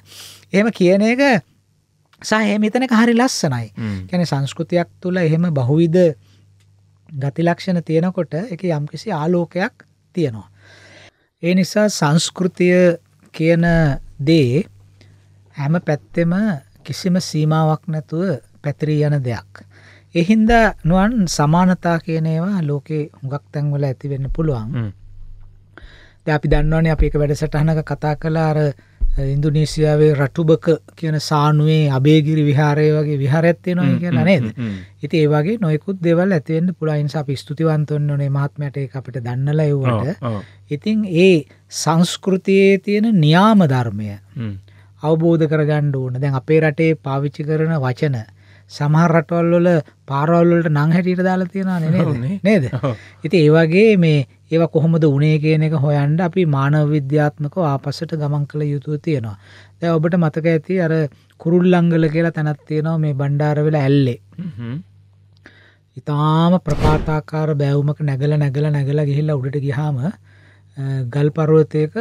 එහෙම කියන එක සහ එහෙම හිතනක හරි ලස්සනයි. කියන්නේ සංස්කෘතියක් තුල එහෙම බහුවිධ ගති ලක්ෂණ තියෙනකොට ඒක යම්කිසි ආලෝකයක් තියෙනවා. ඒ නිසා සංස්කෘතිය කියන දේ හැම පැත්තෙම කිසිම සීමාවක් නැතුව පැතිරී යන දෙයක්. එහින්දා නුවන් සමානතා කියන ඒවා ලෝකේ හුඟක් තැන්වල ඇති වෙන්න පුළුවන්. දැන් අපි දන්නවනේ අපි එක වැඩසටහනක කතා කළා අර ඉන්දුනීසියාවේ රටුබක කියන සානුවේ අබේගිරි විහාරය වගේ විහාරයක් තියෙනවා කියලා නේද? ඉතින් ඒ වගේ නොයෙකුත් දේවල් ඇති වෙන්න පුළුවන් නිසා අපි ස්තුතිවන්ත වෙන්න ඕනේ මහත්මයාට ඒක අපිට දන්නලා එවුවට. ඉතින් ඒ සංස්කෘතියේ තියෙන න්‍යාම ධර්මය අවබෝධ කරගන්න ඕන. දැන් අපේ රටේ පාවිච්චි කරන වචන සමහර රටවල් වල පාරවල් වලට නම් හැටියට දාලා තියෙනවා නේද? නේද? ඉතින් ඒ වගේ මේ ඒවා කොහොමද උනේ කියන එක හොයන්න අපි මානව විද්‍යාත්මකව ආපස්සට ගමන් කළ යුතුව තියෙනවා. දැන් ඔබට මතක ඇති අර කුරුල්ලංගල කියලා තැනක් තියෙනවා මේ බණ්ඩාරවෙල ඇල්ලේ. ඉතාම ප්‍රපාතාකාර බැවුමක නැගලා නැගලා නැගලා ගිහිල්ලා උඩට ගියාම ගල් පර්වතයක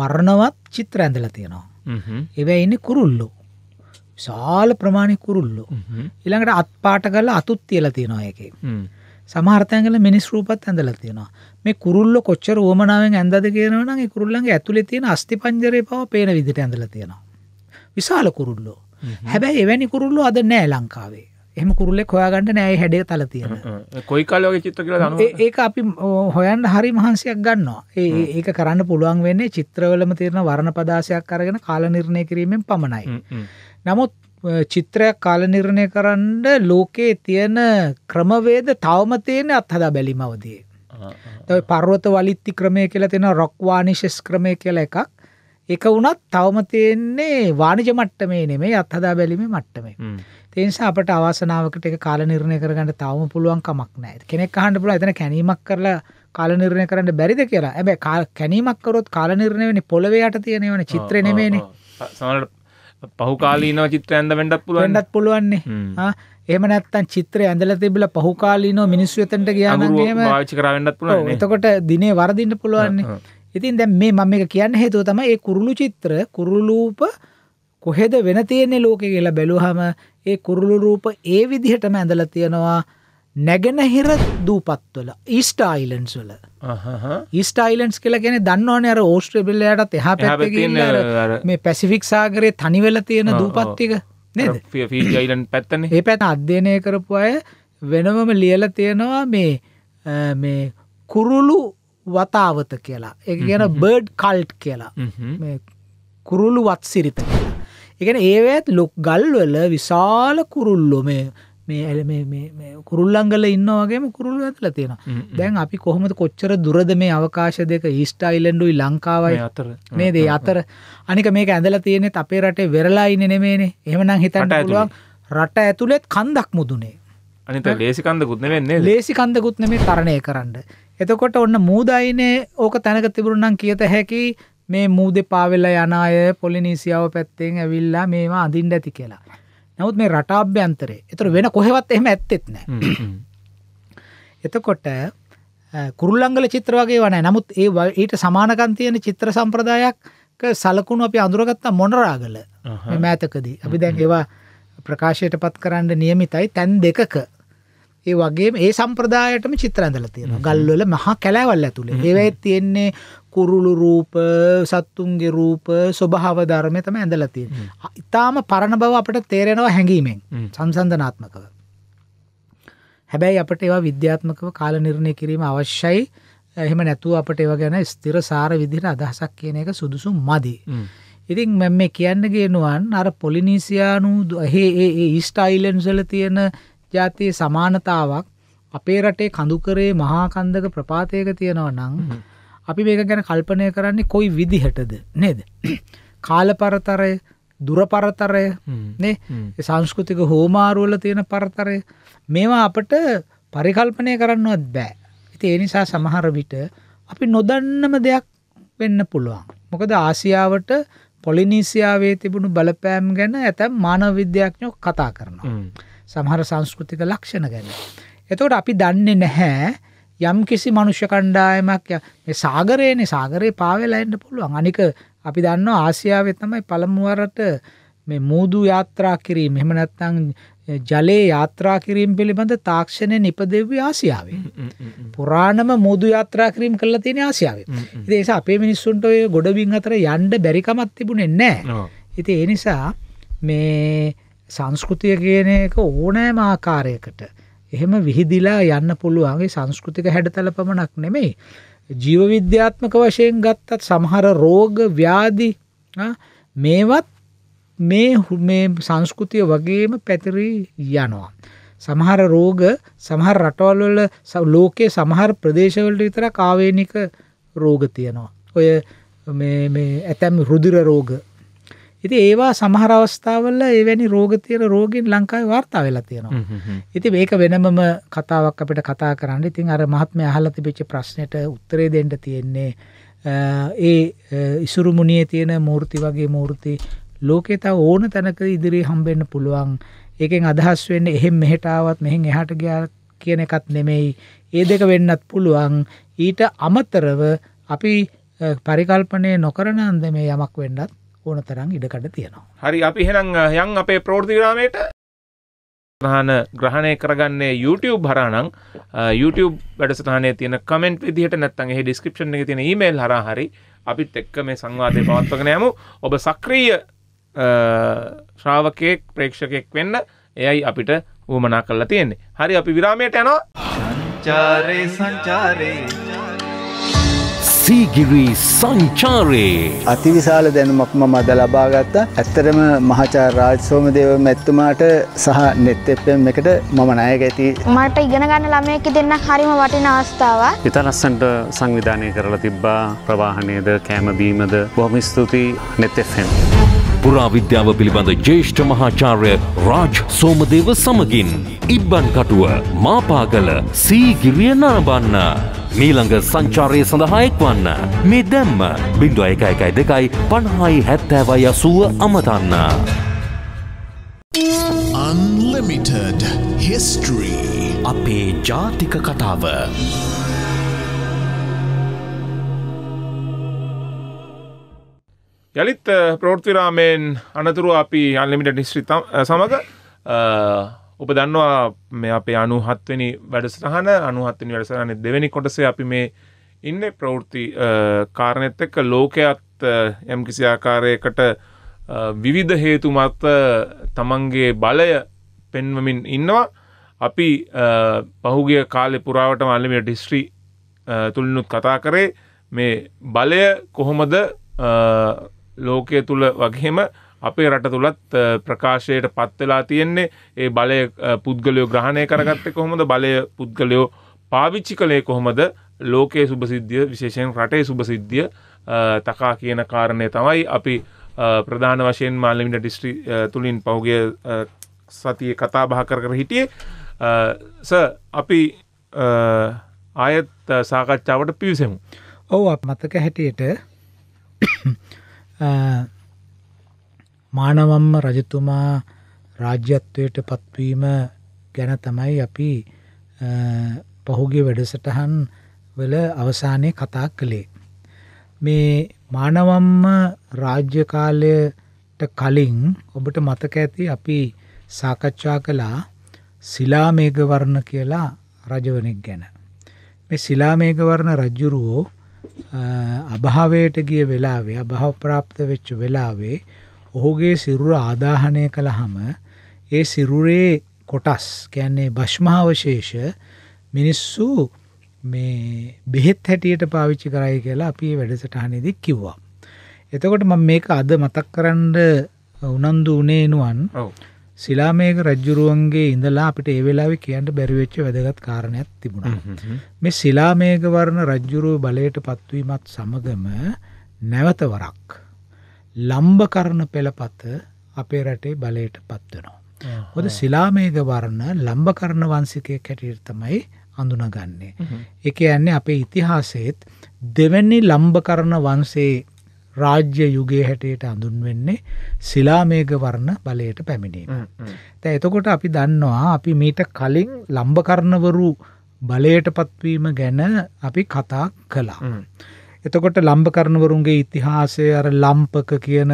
වර්ණවත් චිත්‍ර ඇඳලා තියෙනවා. ඒවැයි ඉන්නේ කුරුල්ලෝ. විශාල ප්‍රමාණයක් කුරුල්ලෝ. ඊළඟට අත් පාට කරලා අතුත් තියලා තියෙනවා ඒකේ. සමහරතැන්ගල මිනිස් රූපත් ඇඳලා තියෙනවා. මේ කුරුල්ල කොච්චර උවමනාවෙන් ඇඳද කියනවා නම් ඒ කුරුල්ලන්ගේ ඇතුලේ තියෙන අස්ථි පංජරේ පව පේන විදිහට ඇඳලා තියෙනවා. විශාල කුරුල්ලෝ. හැබැයි එවැනි කුරුල්ලෝ අද නෑ ලංකාවේ. එහම කුරල්ලෙක් හොයාගන්න නෑ හැඩේ තල තියෙන කොයි කාලෝගේ චිත්‍ර කියලා ඒක අපි හොයන්න හරි මහන්සියක් ගන්නවා ඒ ඒක කරන්න පුළුවන් වෙන්නේ චිත්‍රවලම තියෙන වර්ණ පදාසයක් අරගෙන කාල නිර්ණය කිරීමෙන් පමණයි නමුත් චිත්‍රයක් කාලනිර්ණය කරන්න ලෝකයේ තියෙන ක්‍රමවේද තවම තියෙන අත්හදා බැලීම අවදී. තව පර්වත වලිත්ති ක්‍රමය කියලා තියෙන රොක් වානිෂස් ක්‍රමය කියලා එකක්. ඒක වුණත් තවම තියෙන්නේ වාණිජ මට්ටමේ නෙමෙයි අත්හදා බැලීමේ මට්ටමේ. ඒ නිසා අපට අවාසනාවකට ඒක කාලනිර්ණය කරගන්න තවම පුළුවන් කමක් නැහැ. කෙනෙක් අහන්න පුළුවන් එතන කැණීමක් කරලා කාලනිර්ණය කරන්න බැරිද කියලා. හැබැයි කැණීමක් කරොත් කාලනිර්ණය වෙන්නේ පොළවේ යට තියෙන ඒවනේ චිත්‍රේ නෙමෙයිනේ. සමහරවිට පහුකාලීනව චිත්‍ර ඇඳ වෙන්නත් පුළුවන් වෙන්නත් පුළුවන්නේ එහෙම නැත්තම් චිත්‍රය ඇඳලා තිබිලා පහුකාලීනව මිනිස්සු එතනට ගියාම එහෙම පාවිච්චි කරා වෙන්නත් පුළුවන් එතකොට දිනේ වරදින්න පුළුවන්නේ ඉතින් දැන් මේ මම මේක කියන්න හේතුව තමයි ඒ කුරුළු චිත්‍ර කුරුළුූප කොහෙද වෙන තියෙන්නේ ලෝකේ කියලා බැලුවාම ඒ කුරුළු රූප ඒ විදිහටම ඇඳලා තියෙනවා නැගෙනහිර දූපත්වල ඊස්ට අයිලන්ස් වල ඊස්ට අයිලන්ස් කියලා ගැන දන්නවන අර ඕස්ට්‍රබිල්ලයටත් එහා පැත්ත මේ පැසිෆික් සාගරය තනිවෙල තියෙන දූපත්තික නේදයිලන් පැත්තන ඒ පැත අධ්‍යනය කරපු අය වෙනවම ලියල තියෙනවා මේ මේ කුරුලු වතාවත කියලා එක ගැන බර්ඩ් කල්ට් කියලා කුරුලු වත් සිරිත කියලා එකන ඒවත් ලොක් ගල්වල විශාල කුරුල්ලො මේ මේ කුරුල්ලංගල ඉන්නවාගේම කුරුල්ල ඇතල තියෙන දැන් අපි කොහොමද කොච්චර දුරද මේ අවකාශ දෙක ඊස්ට අයිලන්ඩුයි ලංකාවයි අතර මේ දේ අතර අනික මේක ඇඳල තියෙනෙ අපේ රටේ වෙරලා ඉන්න නෙමේනේ එහමනම් හිතට ඇතුළුවන් රට ඇතුළෙත් කන්දක් මුදුනේ අනිත ලේසිකන්ද ගුත්න වෙන්නේ ලේසිකන්ද ගුත්න මේ තරණය කරන්න එතකොට ඔන්න මූදයිනේ ඕක තැනක තිබුරුණන් කියත හැකි මේ මූදෙ පාවෙල්ල යන අය පොලිනීසියාව පැත්තෙන් ඇවිල්ලා මේවා අඳින්ඩ ඇති කියලා නමුත් මේ රටාභ්‍යන්තරේ එතුර වෙන කොහෙවත් එහෙම ඇත්තෙත් නෑ එතකොට කුරුල්ලංගල චිත්‍ර වගේ වනෑ නමුත් ඒ ඊට සමානකන් තියෙන චිත්‍ර සම්ප්‍රදායක් සලකුණු අපි අඳුරගත්තා මොනරාගල මෑතකදී අපි දැන් ඒවා ප්‍රකාශයට පත් කරන්න නියමිතයි තැන් දෙකක ඒ වගේ ඒ සම්ප්‍රදායටම චිත්‍ර ඇඳල තියෙන ගල්වල මහා කැලෑවල් ඇතුළේ ඒවයි තියෙන්නේ කුරුළු රූප සත්තුන්ගේ රූප ස්වභාව ධර්මය තම ඇඳලා තියෙන. ඉතාම පරණ බව අපට තේරෙනවා හැඟීමෙන් සංසන්ධනාත්මකව. හැබැයි අපට ඒවා විද්‍යාත්මකව කාල නිර්ණය කිරීම අවශ්‍යයි. එහෙම නැතුව අපට ඒව ගැන ස්ථිර සාර විදිහට අදහසක් කියන එක සුදුසු මදි. ඉතින් මම මේ කියන්න ගේනුවන් අර පොලිනීසියානු ඒ ඒ ඊස්ටයිලන්ස් වල තියෙන ජාතියේ සමානතාවක් අපේ රටේ කඳුකරේ මහාකන්දක ප්‍රපාතයක තියෙනව නං අපි මේක ගැන කල්පනය කරන්නේ කොයි විදිහටද නේද. කාල පරතරය දුර පරතරය නේ සංස්කෘතික හෝමාරුවල තියෙන පරතරය මේවා අපට පරිකල්පනය කරන්නවත් බෑ. ඉති ඒ නිසා සමහර විට අපි නොදන්නම දෙයක් වෙන්න පුළුවන්. මොකද ආසියාවට පොලිනීසියාවේ තිබුණු බලපෑම් ගැන ඇතැම් මානව විද්‍යාඥෝ කතා කරනවා. සමහර සංස්කෘතික ලක්ෂණ ගැන. එතකොට අපි දන්නේ නැහැ යම් කිසි මනුෂ්‍ය කණ්ඩායමක් මේ සාගරයනේ සාගරේ පාවෙලා එන්න පුළුවන්. අනික අපි දන්නවා ආසියාවේ තමයි පළමු වරට මේ මූදු යාත්‍රා කිරීම එහෙම නැත්නම් ජලයේ යාත්‍රා කිරීම පිළිබඳ තාක්ෂණය නිපදෙව්වේ ආසියාවේ. පුරාණම මූදු යාත්‍රා කිරීම කරලා තියෙන ආසියාවේ. ඉතින් ඒ නිසා අපේ මිනිස්සුන්ට ඔය ගොඩබිම් අතර යන්න බැරි කමක් තිබුණේ නැහැ. ඉතින් ඒ නිසා මේ සංස්කෘතිය කියන එක ඕනෑම ආකාරයකට එහෙම විහිදිලා යන්න පුළුවන්ගේ සංස්කෘතික හැඩතල පමණක් නෙමෙයි ජීවවිද්‍යාත්මක වශයෙන් ගත්තත් සමහර රෝග ව්‍යාධි මේවත් මේ මේ සංස්කෘතිය වගේම පැතිරී යනවා. සමහර රෝග සමහර රටවල්වල ලෝකයේ සමහර ප්‍රදේශවලට විතර කාවේනික රෝග තියෙනවා. ඔය ඇතැම් රුදිර රෝග ඉතින් ඒවා සමහර අවස්ථාවල එවැනි රෝග තියෙන රෝගීන් ලංකාවේ වාර්තා වෙලා තියෙනවා. ඉතින් මේක වෙනමම කතාවක් අපිට කතා කරන්න. ඉතින් අර මහත්මයා අහලා තිබිච්ච ප්‍රශ්නෙට උත්තරේ දෙන්න තියෙන්නේ ඒ ඉසුරු මුනියේ තියෙන මූර්ති වගේ මූර්ති ලෝකේ තව ඕන තැනක ඉදිරියේ හම්බෙන්න පුළුවන්. ඒකෙන් අදහස් වෙන්නේ එහෙම් මෙහෙට ආවත් මෙහෙන් එහාට ගියා කියන එකත් නෙමෙයි. ඒ දෙක වෙන්නත් පුළුවන්. ඊට අමතරව අපි පරිකල්පනය නොකරන අන්දමේ යමක් වෙන්නත් ඕන තරම් ඉඩකඩ තියෙනවා. හරි අපි හෙනම් යන් අපේ ප්‍රෝෘතිරාමයට සහන ග්‍රහණය කරගන්නේ YouTube හරනම් YouTube වැඩසටහනය තියෙන කමෙන්ට් විදිහට නැත්තන් එහි ඩිස්ක්‍රිප්ෂන් එක තියෙන ඊමේල් හරහා හරි අපිත් එක්ක මේ සංවාදය පවත්වගෙන යමු. ඔබ සක්‍රීය ශ්‍රාවකයෙක් ප්‍රේක්ෂකයෙක් වෙන්න එයයි අපිට ඌමනා කරලා තියෙන්නේ. හරි අපි විරාමයට යනවා. සංචාරේ සංචාරේ සීගිරි සංචාරයේ. අතිවිශාල දැනුමක් මම අද ලබාගත්තා ඇත්තරම මහචා රාජසෝම දේව මැත්තුමාට සහ නෙත්තෙප්පෙන් එකට මම නායක ඇති. මට ඉගෙනගන්න ළමයකි දෙන්න හරිම වටින අවස්ථාව. ඉතා ලස්සන්ට සංවිධානය කරලා තිබ්බා ප්‍රවාහනයද කෑමබීමද බොහොම ස්තුතියි නෙත්තෙෆෙන්. පුරාවිද්‍යාව පිළිබඳ ජේෂ්ඨ මහාචාර්ය රාජ් සෝමදේව සමගින්. ඉබ්බන් කටුව මාපාගල සීගිරිය නරබන්න. මීළඟ සංචාරය සඳහා එක්වන්න. මේ දැම්ම බිින්දුව එක එකයි දෙකයි පණහායි හැත්තෑවයි අසුව අමතන්න. Unlimited History අපේ ජාතික කතාව. යළිත් ප්‍රෝර්තිරාමයෙන් අනතුරු අපි අන්ලිමිට නිස්ශ්‍රිත සමඟ ඔබ දන්නවා මේ අපේ අනුහත්වනි වැඩසටහන අනුහත්වනි වැඩසරන්නේ දෙවැනි කොටසේ අපි මේ ඉන්න ප්‍රවෘත්ති කාරණයත් එක්ක ලෝකයත් යම් කිසි ආකාරයකට විවිධ හේතු මත තමන්ගේ බලය පෙන්වමින් ඉන්නවා අපි පහුගිය කාලෙ පුරාවටම අල්ලිමිය ඩිස්ට්‍රි තුළිනුත් කතා කරේ මේ බලය කොහොමද ලෝකය තුළ වගේම අපේ රට තුළත් ප්‍රකාශයට පත්වෙලා තියෙන්නේ ඒ බලය පුද්ගලයෝ ග්‍රහණය කරගත්ත කොහොමද බලය පුද්ගලයෝ පාවිච්චි කළේ කොහොමද ලෝකයේ සුභසිද්ධිය විශේෂයෙන් රටේ සුභසිද්ධිය තකා කියන කාරණය තමයි අපි ප්‍රධාන වශයෙන් මාල්ලමිට ඩිස්ට්‍රි තුළින් පහුගේ සතිය කතා බහ කර කර හිටියේ ස අපි ආයත් සාකච්ඡාවට පිවිසෙමු. ඔවු මතක හැටියට මානවම්ම රජතුමා රාජ්‍යත්වයට පත්වීම ගැන තමයි අපි පහුගේ වැඩසටහන් වල අවසානය කතා කළේ. මේ මානවම්ම රාජ්‍යකාලයට කලින් ඔබට මතක ඇති අපි සාකච්ඡා කළා සිලාමේගවර්ණ කියලා රජවනෙක් ගැන. මේ සිලාමේගවර්ණ රජ්ජුරුවෝ අභාවයට ගිය වෙලාවේ අභාව ප්‍රාප්ත වෙච්ච වෙලාවේ ඔහුගේ සිරුර ආදාහනය කළහම ඒ සිරුරේ කොටස් කියන්නේ භෂ්මාවශේෂ මිනිස්සු මේ බෙහෙත් හැටියට පාවිච්චි කරයි කියලා අපි වැඩසටහනෙදි කිව්වා. එතකොට මම මේක අද මතක් කරන්න උනන්දු වුණේ නුවන් සිලාමේක රජ්ජුරුවන්ගේ ඉඳලා අපිට ඒ වෙලාවේ කියන්න බැරි වෙච්ච වැදගත් කාරණයක් තිබුණා. මේ සිලාමේක වර්ණ රජ්ජුරුව බලයට පත්වීමත් සමගම නැවත වරක් ලම්භකරණ පෙළපත අපේ රටේ බලයට පත්වනවා. හොද සිලාමේග වර්ණ ලම්භකරණ වංසිකය කැටිර්තමයි අඳුනගන්නේ. එක ඇන්නේ අපේ ඉතිහාසේත් දෙවැන්නේ ලම්භකරණ වන්සේ රාජ්‍ය යුගේ හැටට අඳුන්වෙන්නේ සිලාමේග වර්ණ බලයට පැමිණීම. තැ එතකොට අපි දන්නවා අපි මීට කලින් ලම්භකරණවරු බලයට පත්වීම ගැන අපි කතා කලා. එතකොට ලම්බකරණවරුන්ගේ ඉතිහාසය අර ලම්පක කියන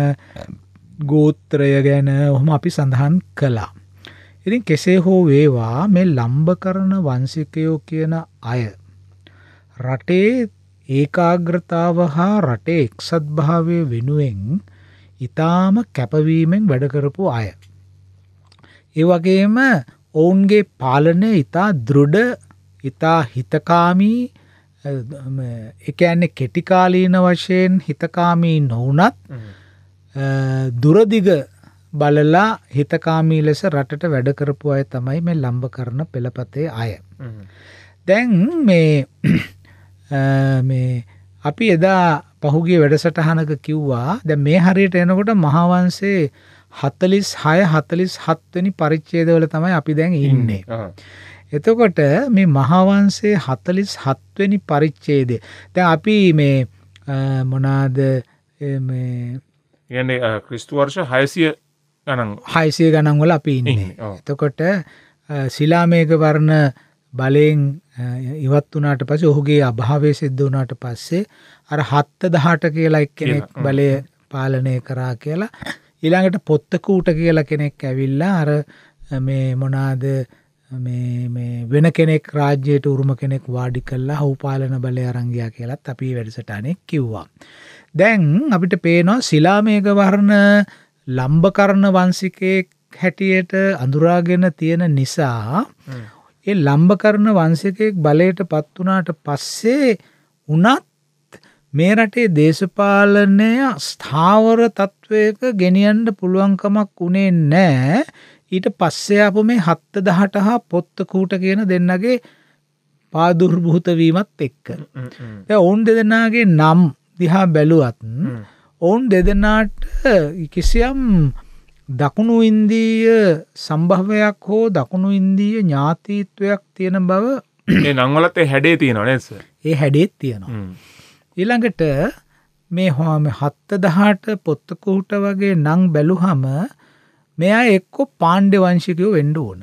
ගෝත්‍රය ගැන ඔහොම අපි සඳහන් කලා. ඉතින් කෙසේ හෝ වේවා මේ ලම්බකරණ වංසිකයෝ කියන අය. රටේ ඒකාග්‍රතාව හා රටේ එක්සත් භාවය වෙනුවෙන් ඉතාම කැපවීමෙන් වැඩකරපු අය. ඒ වගේම ඔවුන්ගේ පාලනය ඉතා දෘඩ ඉතා හිතකාමී එකඇන්නේ කෙටිකාලීන වශයෙන් හිතකාමී නොවනත් දුරදිග බලලා හිතකාමී ලෙස රටට වැඩ කරපු අය තමයි මේ ලම්බ කරන පෙළපතේ අය. දැන් මේ අපි එදා පහුගේ වැඩසටහනක කිව්වා දැ මේ හරියට එනකොට මහාවන්සේ හතලිස් හය හතලිස් හත්වනි පරිච්චේදවල තමයි අපි දැන් ඉන්නේ. එතකොට මේ මහාවංශයේ 47 වෙනි පරිච්ඡේදය. දැන් අපි මේ මොනාද මේ කියන්නේ ක්‍රිස්තු වර්ෂ 600 ගණන් 600 ගණන් වල අපි ඉන්නේ. එතකොට ශිලාමේඝ වර්ණ බලයෙන් ඉවත් වුණාට පස්සේ ඔහුගේ අභාවය සිද්ධ වුණාට පස්සේ අර 7018 කියලා එක්කෙනෙක් බලය පාලනය කරා කියලා ඊළඟට පොත්තකූට කියලා කෙනෙක් ඇවිල්ලා අර මේ මොනාද වෙන කෙනෙක් රාජ්‍යයට උරුම කෙනෙක් වාඩි කල්ලා හවපාලන බලය අරංගයා කියලත් අපි වැඩසටනෙක් කිව්වා. දැන් අපිට පේනවා සිලාමේක වර්ණ ලම්භකරණ වන්සිකයෙක් හැටියට අඳුරාගෙන තියෙන නිසා ඒ ලම්භකරණ වන්සිකයෙක් බලයට පත් වනාට පස්සේ උනත් මේ රටේ දේශපාලනය ස්ථාවර තත්ත්වයක ගෙනියන්ට පුළුවන්කමක් උනේ නෑ ඊට පස්සේ ආපු මේ 718 හා පොත්තකූට කියන දෙන්නගේ පාදුර්භූත වීමත් එක්ක. දැන් ඔවුන් දෙදෙනාගේ නම් දිහා බැලුවත් ඔවුන් දෙදෙනාට කිසියම් දකුණු ඉන්දීය සම්භවයක් හෝ දකුණු ඉන්දීය ඥාතීත්වයක් තියෙන බව ඒ නංවලත් ඒ හැඩේ තියෙනවා නේද සර්? ඒ හැඩේත් තියෙනවා. ඊළඟට මේ හොම 718 පොත්තකූට වගේ නම් බැලුවම මෙයා එක්කො පාණ්ඩ වංශිකයෝ වෙන්ඩ ඕන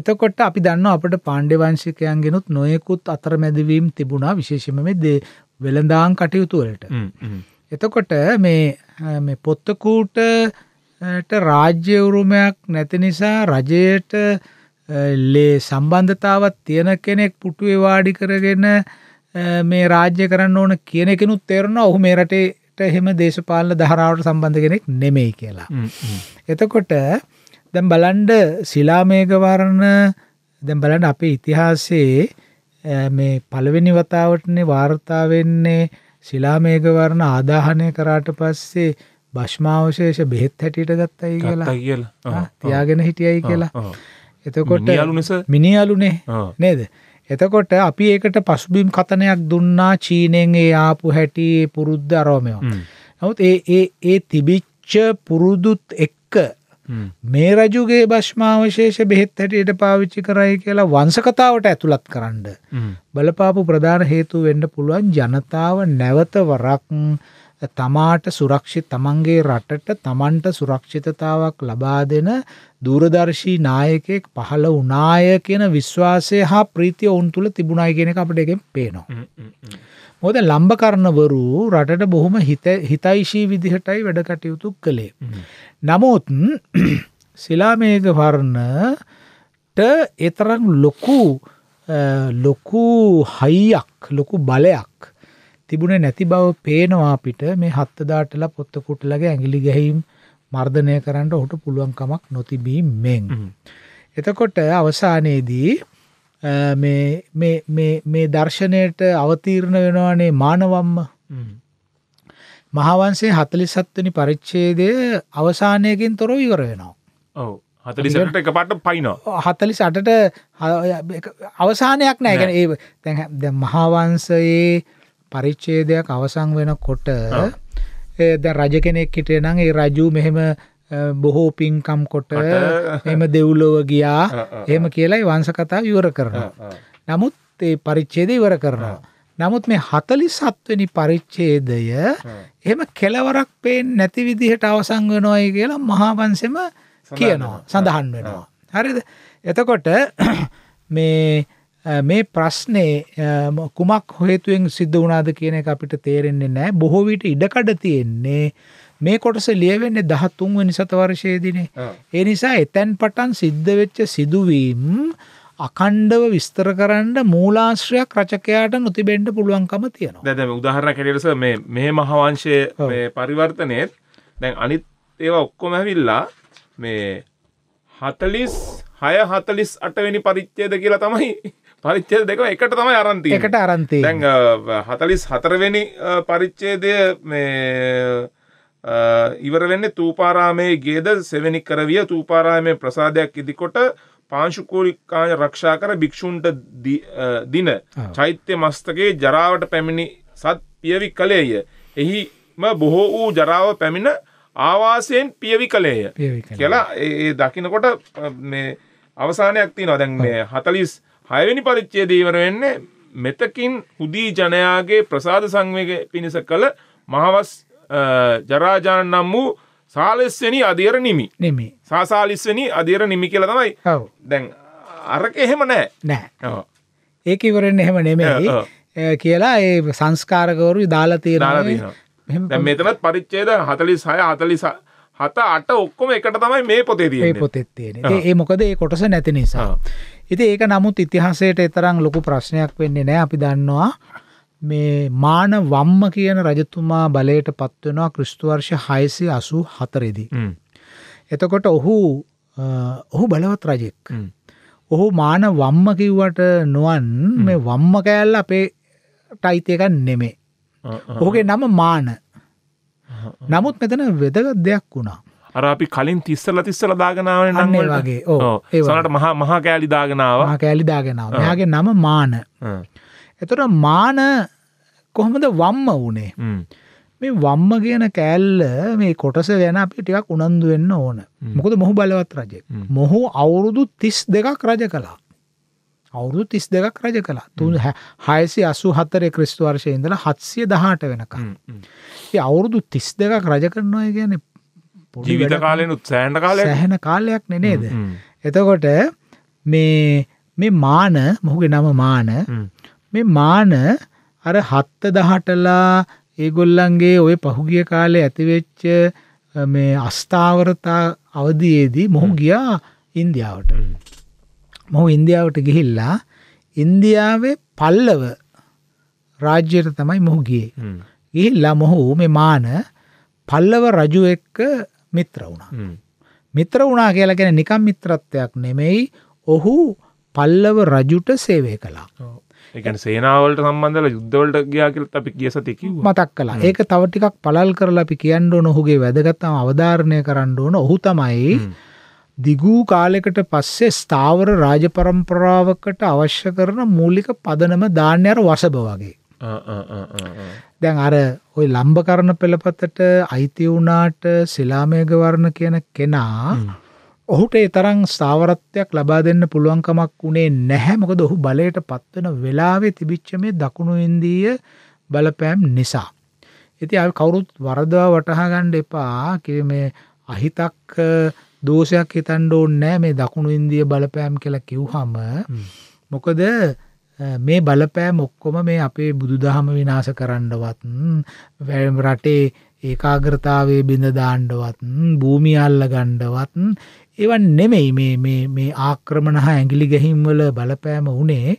එතකොට අපි දන්න අපට පාණ්ඩ වංශිකයන් ගෙනුත් නොයෙකුත් අතර මැදිවීම් තිබුණා විශේෂම මෙදේ වෙළඳාන් කටයුතුවලට එතකොට මේ පොත්තකූට රාජ්‍යවරුමයක් නැති නිසා රජයට ලේ සම්බන්ධතාවත් තියෙන කෙනෙක් පුටුවේ වාඩි කරගෙන මේ රාජ්‍ය කරන්න ඕන කියන කෙනුත් තේරෙනවා ඔහු මේ රටේ එහෙම දේශපාලන ධාරාවට සම්බන්ධ කෙනෙක් නෙමෙයි කියලා. එතකොට දැන් බලන්ඩ ශිලාමේඝවර්ණ දැන් බලන්න අපේ ඉතිහාසයේ මේ පළවෙනි වතාවටනේ වාර්තා වෙන්නේ ශිලාමේඝවර්ණ ආදාහනය කරාට පස්සේ භෂ්මාවශේෂ බෙහෙත් හැටියට ගත්තයි කියලා. තියාගෙන හිටියයි කියලා. එතකොට මිනිහලුනේ නේද? එතකොට අපි ඒකට පසුබිම් කතනයක් දුන්නා චීනෙන් ඒ ආපු හැටි පුරුද්ධ අරෝමයෝ. නමුත් ඒ ඒ ඒ තිබිච්ච පුරුදුත් එක්ක මේ රජුගේ භෂ්මාවශේෂ බෙහෙත් හැටියට පාවිච්චි කරයි කියලා වංශකතාවට ඇතුළත් කරන්න. බලපාපු ප්‍රධාන හේතු වෙන්න පුළුවන් ජනතාව නැවත වරක් තමාට සුරක්ෂිත තමන්ගේ රටට තමන්ට සුරක්ෂිතතාවක් ලබා දෙන දූරදර්ශී නායකයෙක් පහළ උනාය කියන විශ්වාසය හා ප්‍රීතිය ඔවුන් තුළ තිබුණයි කියෙන අපට එකෙන් පේනවා. මොද ලම්බකරණවරු රටට බොහොම හිතයිශී විදිහටයි වැඩකටයුතු කළේ. නමුත් සිලාමේග වර්ණට එතරම් ලොකු ලොකු හයියක් ලොකු බලයක් තිබුණේ නැති බව පේනවා අපිට මේ හත්දාටලා පොත්ත කුටලගේ ඇඟිලි ගැහිම් මර්ධනය කරන්න ඔහුට පුළුවන් කමක් නොතිබීමෙන්. එතකොට අවසානයේදී මේ දර්ශනයට අවතීරණ වෙනවානේ මානවම්ම මහාවන්සේ හතලිසත්වනි පරිච්ඡේදය අවසානයකින් තොරව ඉවර වෙනවා. ඔව්. හතලිසට එක පට පයිනවා හතලි සටට අවසානයක් නෑගැන ඒ දැ මහාවංසයේ පරිච්ඡේදයක් අවසන් වෙනකොට දැන් රජ කෙනෙක් හිටියේ නම් ඒ රජු මෙහෙම බොහෝ පින්කම් කොට එහෙම දෙව්ලොව ගියා එහෙම කියලායි වංශ කතාව ඉවර කරනවා. නමුත් ඒ පරිච්ඡේදය ඉවර කරනවා. නමුත් මේ 47 වෙනි පරිච්ඡේදය එහෙම කෙලවරක් පේන්නේ නැති විදිහට අවසන් වෙනවායි කියලා මහා වංශෙම කියනවා සඳහන් වෙනවා. හරිද? එතකොට මේ මේ ප්‍රශ්නේ කුමක් හේතුවෙන් සිද්ධ වුණාද කියන එක අපිට තේරෙන්නේ නැහැ. බොහෝ විට ඉඩකඩ තියෙන්නේ මේ කොටස ලියවෙන්නේ 13 වෙනි සතවර්ෂයේදීනේ. ඒ නිසා එතෙන් පටන් සිද්ධ වෙච්ච සිදුවීම් අකණ්ඩව විස්තර කරන්න මූලාශ්‍රයක් රචකයාට නොතිබෙන්න පුළුවන්කම තියෙනවා. දැන් දැන් උදාහරණයක් හැටියට මේ මේ මහවංශයේ මේ පරිවර්තනයේ දැන් අනිත් ඒවා ඔක්කොම ඇවිල්ලා මේ 46 48 වෙනි පරිච්ඡේද කියලා තමයි පරිච්චේද දෙක එකට තමයි අරන්ති එකට අරන්තේ දැන් හතලිස් හතරවෙනි පරිච්චේදය මේ ඉවර වෙන්නේ තූපාරාමයේ ගේද සෙවැනි කරවිය තූපාරාමයේ ප්‍රසාදයක් ඉදිකොට පාංශුකූලිකාය රක්ෂා කර භික්ෂූන්ට දින චෛත්‍ය මස්තකයේ ජරාවට පැමිණි සත් පියවි කළේය. එහිම බොහෝ වූ ජරාව පැමිණ ආවාසයෙන් පියවි කළේය කියලා ඒ දකිනකොට අවසානයක් තියෙනවා දැන් මේ හතලිස් හයවෙනි පරිච්ඡේදය ඉවර වෙන්නේ මෙතකින් හුදී ජනයාගේ ප්‍රසාද සංවේගය පිණිස කළ මහවස් ජරාජාන නම් වූ සාලස්වනි අධියර නිමි නෙමේ සාසාලිස්වනි අධියර නිමි කියලා තමයි දැන් අරක එහෙම නෑ නෑ ඒක ඉවරෙන් එහෙම නෙමෙයි කියලා ඒ සංස්කාරකවරු දාලා තියෙනවා මෙතනත් පරිච්ඡේද 46 46 හත අට ඔක්කොම එකට තමයි මේ පොතේ තියෙන්නේ. මේ පොතේ තියෙන්නේ. ඒ මොකද ඒ කොටස නැති නිසා. ඉතින් ඒක නමුත් ඉතිහාසයට එතරම් ලොකු ප්‍රශ්නයක් වෙන්නේ නැහැ අපි දන්නවා මේ මාන වම්ම කියන රජතුමා බලයට පත්වෙනවා ක්‍රිස්තු වර්ෂ 684 දී. එතකොට ඔහු ඔහු බලවත් රජෙක්. ඔහු මාන වම්ම කිව්වට නොවන් මේ වම්ම කෑල්ල අපේ ටයිතයක නෙමේ. ඔහුගේ නම මාන. නමුත් මෙතන වෙදගත් දෙයක් වුණා. අර අපි කලින් තිස්සලා තිස්සලා දාගෙනාවනේ නම් ඒ වගේ. ඔව්. සමහරට මහා මහා කෑලි දාගෙනාවා. මහා කෑලි දාගෙනාවා. මෙයාගේ නම මාන. එතකොට මාන කොහොමද වම්ම වුනේ? මේ වම්ම කියන කෑල්ල මේ කොටස ගැන අපි ටිකක් උනන්දු වෙන්න ඕන. මොකද මොහු බලවත් රජෙක්. මොහු අවුරුදු 32ක් රජ කළා. අවුරුදු 32ක් රජ කළා. 684 ක්‍රිස්තු වර්ෂයේ ඉඳලා 718 වෙනකම්. ඒ අවුරුදු 32ක් රජ කරනවා කියන්නේ ජීවිත කාලයනුත් සෑහන කාලය සැහැන කාලයක් නෙනේද. එතකොට මේ මේ මාන මොහුගේ නම මාන මේ මාන අර හත්ත දහටලා ඒගොල්ලන්ගේ ඔය පහුගිය කාලේ ඇතිවෙච්ච මේ අස්ථාවරතා අවධයේදී මොහු ගියා ඉන්දියාවට. මොහු ඉන්දියාවට ගිහිල්ලා ඉන්දියාවේ පල්ලව රාජ්‍යයට තමයි මොහු ගියේ. ගිහිල්ලා මොහු මේ මාන පල්ලව රජු එක්ක මිත්‍ර වුණා. මිත්‍ර වුණා කියලා ගැන නිකම් මිත්‍රත්වයක් නෙමෙයි ඔහු පල්ලව රජුට සේවය කළා. එකන සේනාවලට සම්බන්ධල යුද්ධවලට ගයා කියලත් අපි කිය සතික මතක් කලා ඒක තව ටිකක් පලල් කරලා අපි කියන්න ඕන ඔහුගේ වැදගත්තම අවධාරණය කරන්න ඕන ඔහු තමයි දිගූ කාලෙකට පස්සේ ස්ථාවර රාජපරම්පරාවකට අවශ්‍ය කරන මූලික පදනම දාන්න අර වසභ වගේ. දැන් අර ওই ලම්බකරණ පෙළපතට අයිති වුණාට ශිලාමේඝවර්ණ කියන කෙනා ඔහුට ඒ තරම් ස්ථාවරත්වයක් ලබා දෙන්න පුළුවන් කමක් උනේ නැහැ මොකද ඔහු බලයටපත් වෙන වෙලාවේ තිබිච්ච මේ දකුණු ඉන්දීය බලපෑම් නිසා. ඉතින් අපි කවුරුත් වරදවා වටහා ගන්න එපා. මේ අහිතක් දෝෂයක් හිතන්න ඕනේ නැහැ මේ දකුණු ඉන්දිය බලපෑම් කියලා කිව්වම. මොකද මේ බලපෑම් ඔක්කොම මේ අපේ බුදුදහම විනාශ කරන්නවත් රටේ ඒකාග්‍රතාවේ බිඳ දාණ්ඩවත් භූමිය අල්ල ගණ්ඩවත් එවන් නෙමෙයි මේ ආක්‍රමණ හා ඇඟිලි ගැහිම්වල බලපෑම වනේ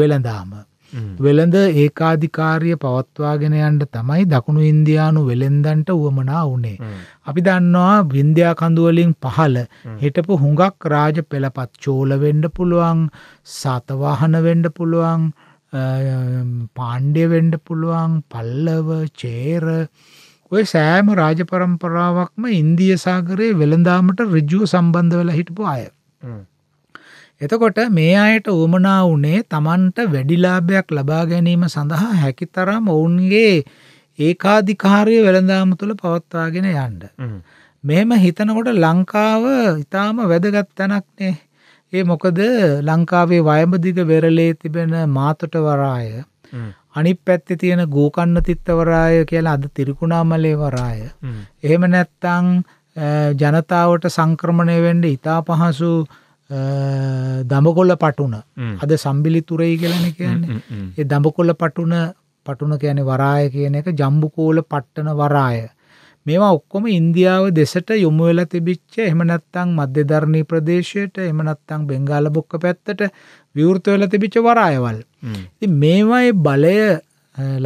වෙළඳාම. වෙළඳ ඒකාධිකාරය පවත්වාගෙන යන්ට තමයි දකුණු ඉන්දයානු වෙළෙන්දන්ට වුවමනා වනේ. අපි දන්නවා වින්ද්‍යා කඳුවලින් පහල හිටපු හුඟක් රාජ පෙළපත් චෝල වෙන්ඩ පුළුවන් සතවාහන වෙන්ඩ පුළුවන් පාණ්ඩය වෙන්ඩ පුළුවන් පල්ලව චේර ඔය සෑම රාජ පරම්පරාවක්ම ඉන්දිය සාගරයේ වෙළඳාමට රිජ්ජුව සම්බන්ධ වෙලා හිටපු අය. එතකොට මේ අයට උවමනා වුණේ Tamanට වැඩි ලාභයක් ලබා ගැනීම සඳහා හැකිතරම් ඔවුන්ගේ ඒකාධිකාරය වෙළඳාම තුල පවත්වාගෙන යන්න. මෙහෙම හිතනකොට ලංකාව ඊටාම වැදගත් තැනක්නේ. ඒ මොකද ලංකාවේ වයඹදිග වෙරළේ තිබෙන මාතොට වරාය අනිත් පැත්තේ තියෙන ගෝකන්න තිත්තවරාය කියලා අද තිරිකුණාමලේ වරාය. එහෙම නැත්නම් ජනතාවට සංක්‍රමණය වෙන්න ඉතා පහසු දඹකොල්ල පටුන අද සම්බිලිතුරයි කියලන කියන්නේ ඒ දඹකොල්ල පටුන පටුන කියන වරාය කියන එක ජම්බුකෝල පට්ටන වරාය මේවා ඔක්කොම ඉන්දියාව දෙසට යොමු වෙලා තිබිච්ච එහෙම නැත්නම් මධ්‍යධරණී ප්‍රදේශයට එහෙම නැත්නම් බෙන්ගාල බොක්ක පැත්තට විවෘත වෙලා තිබිච්ච වරායවල්. ඉතින් මේවායේ බලය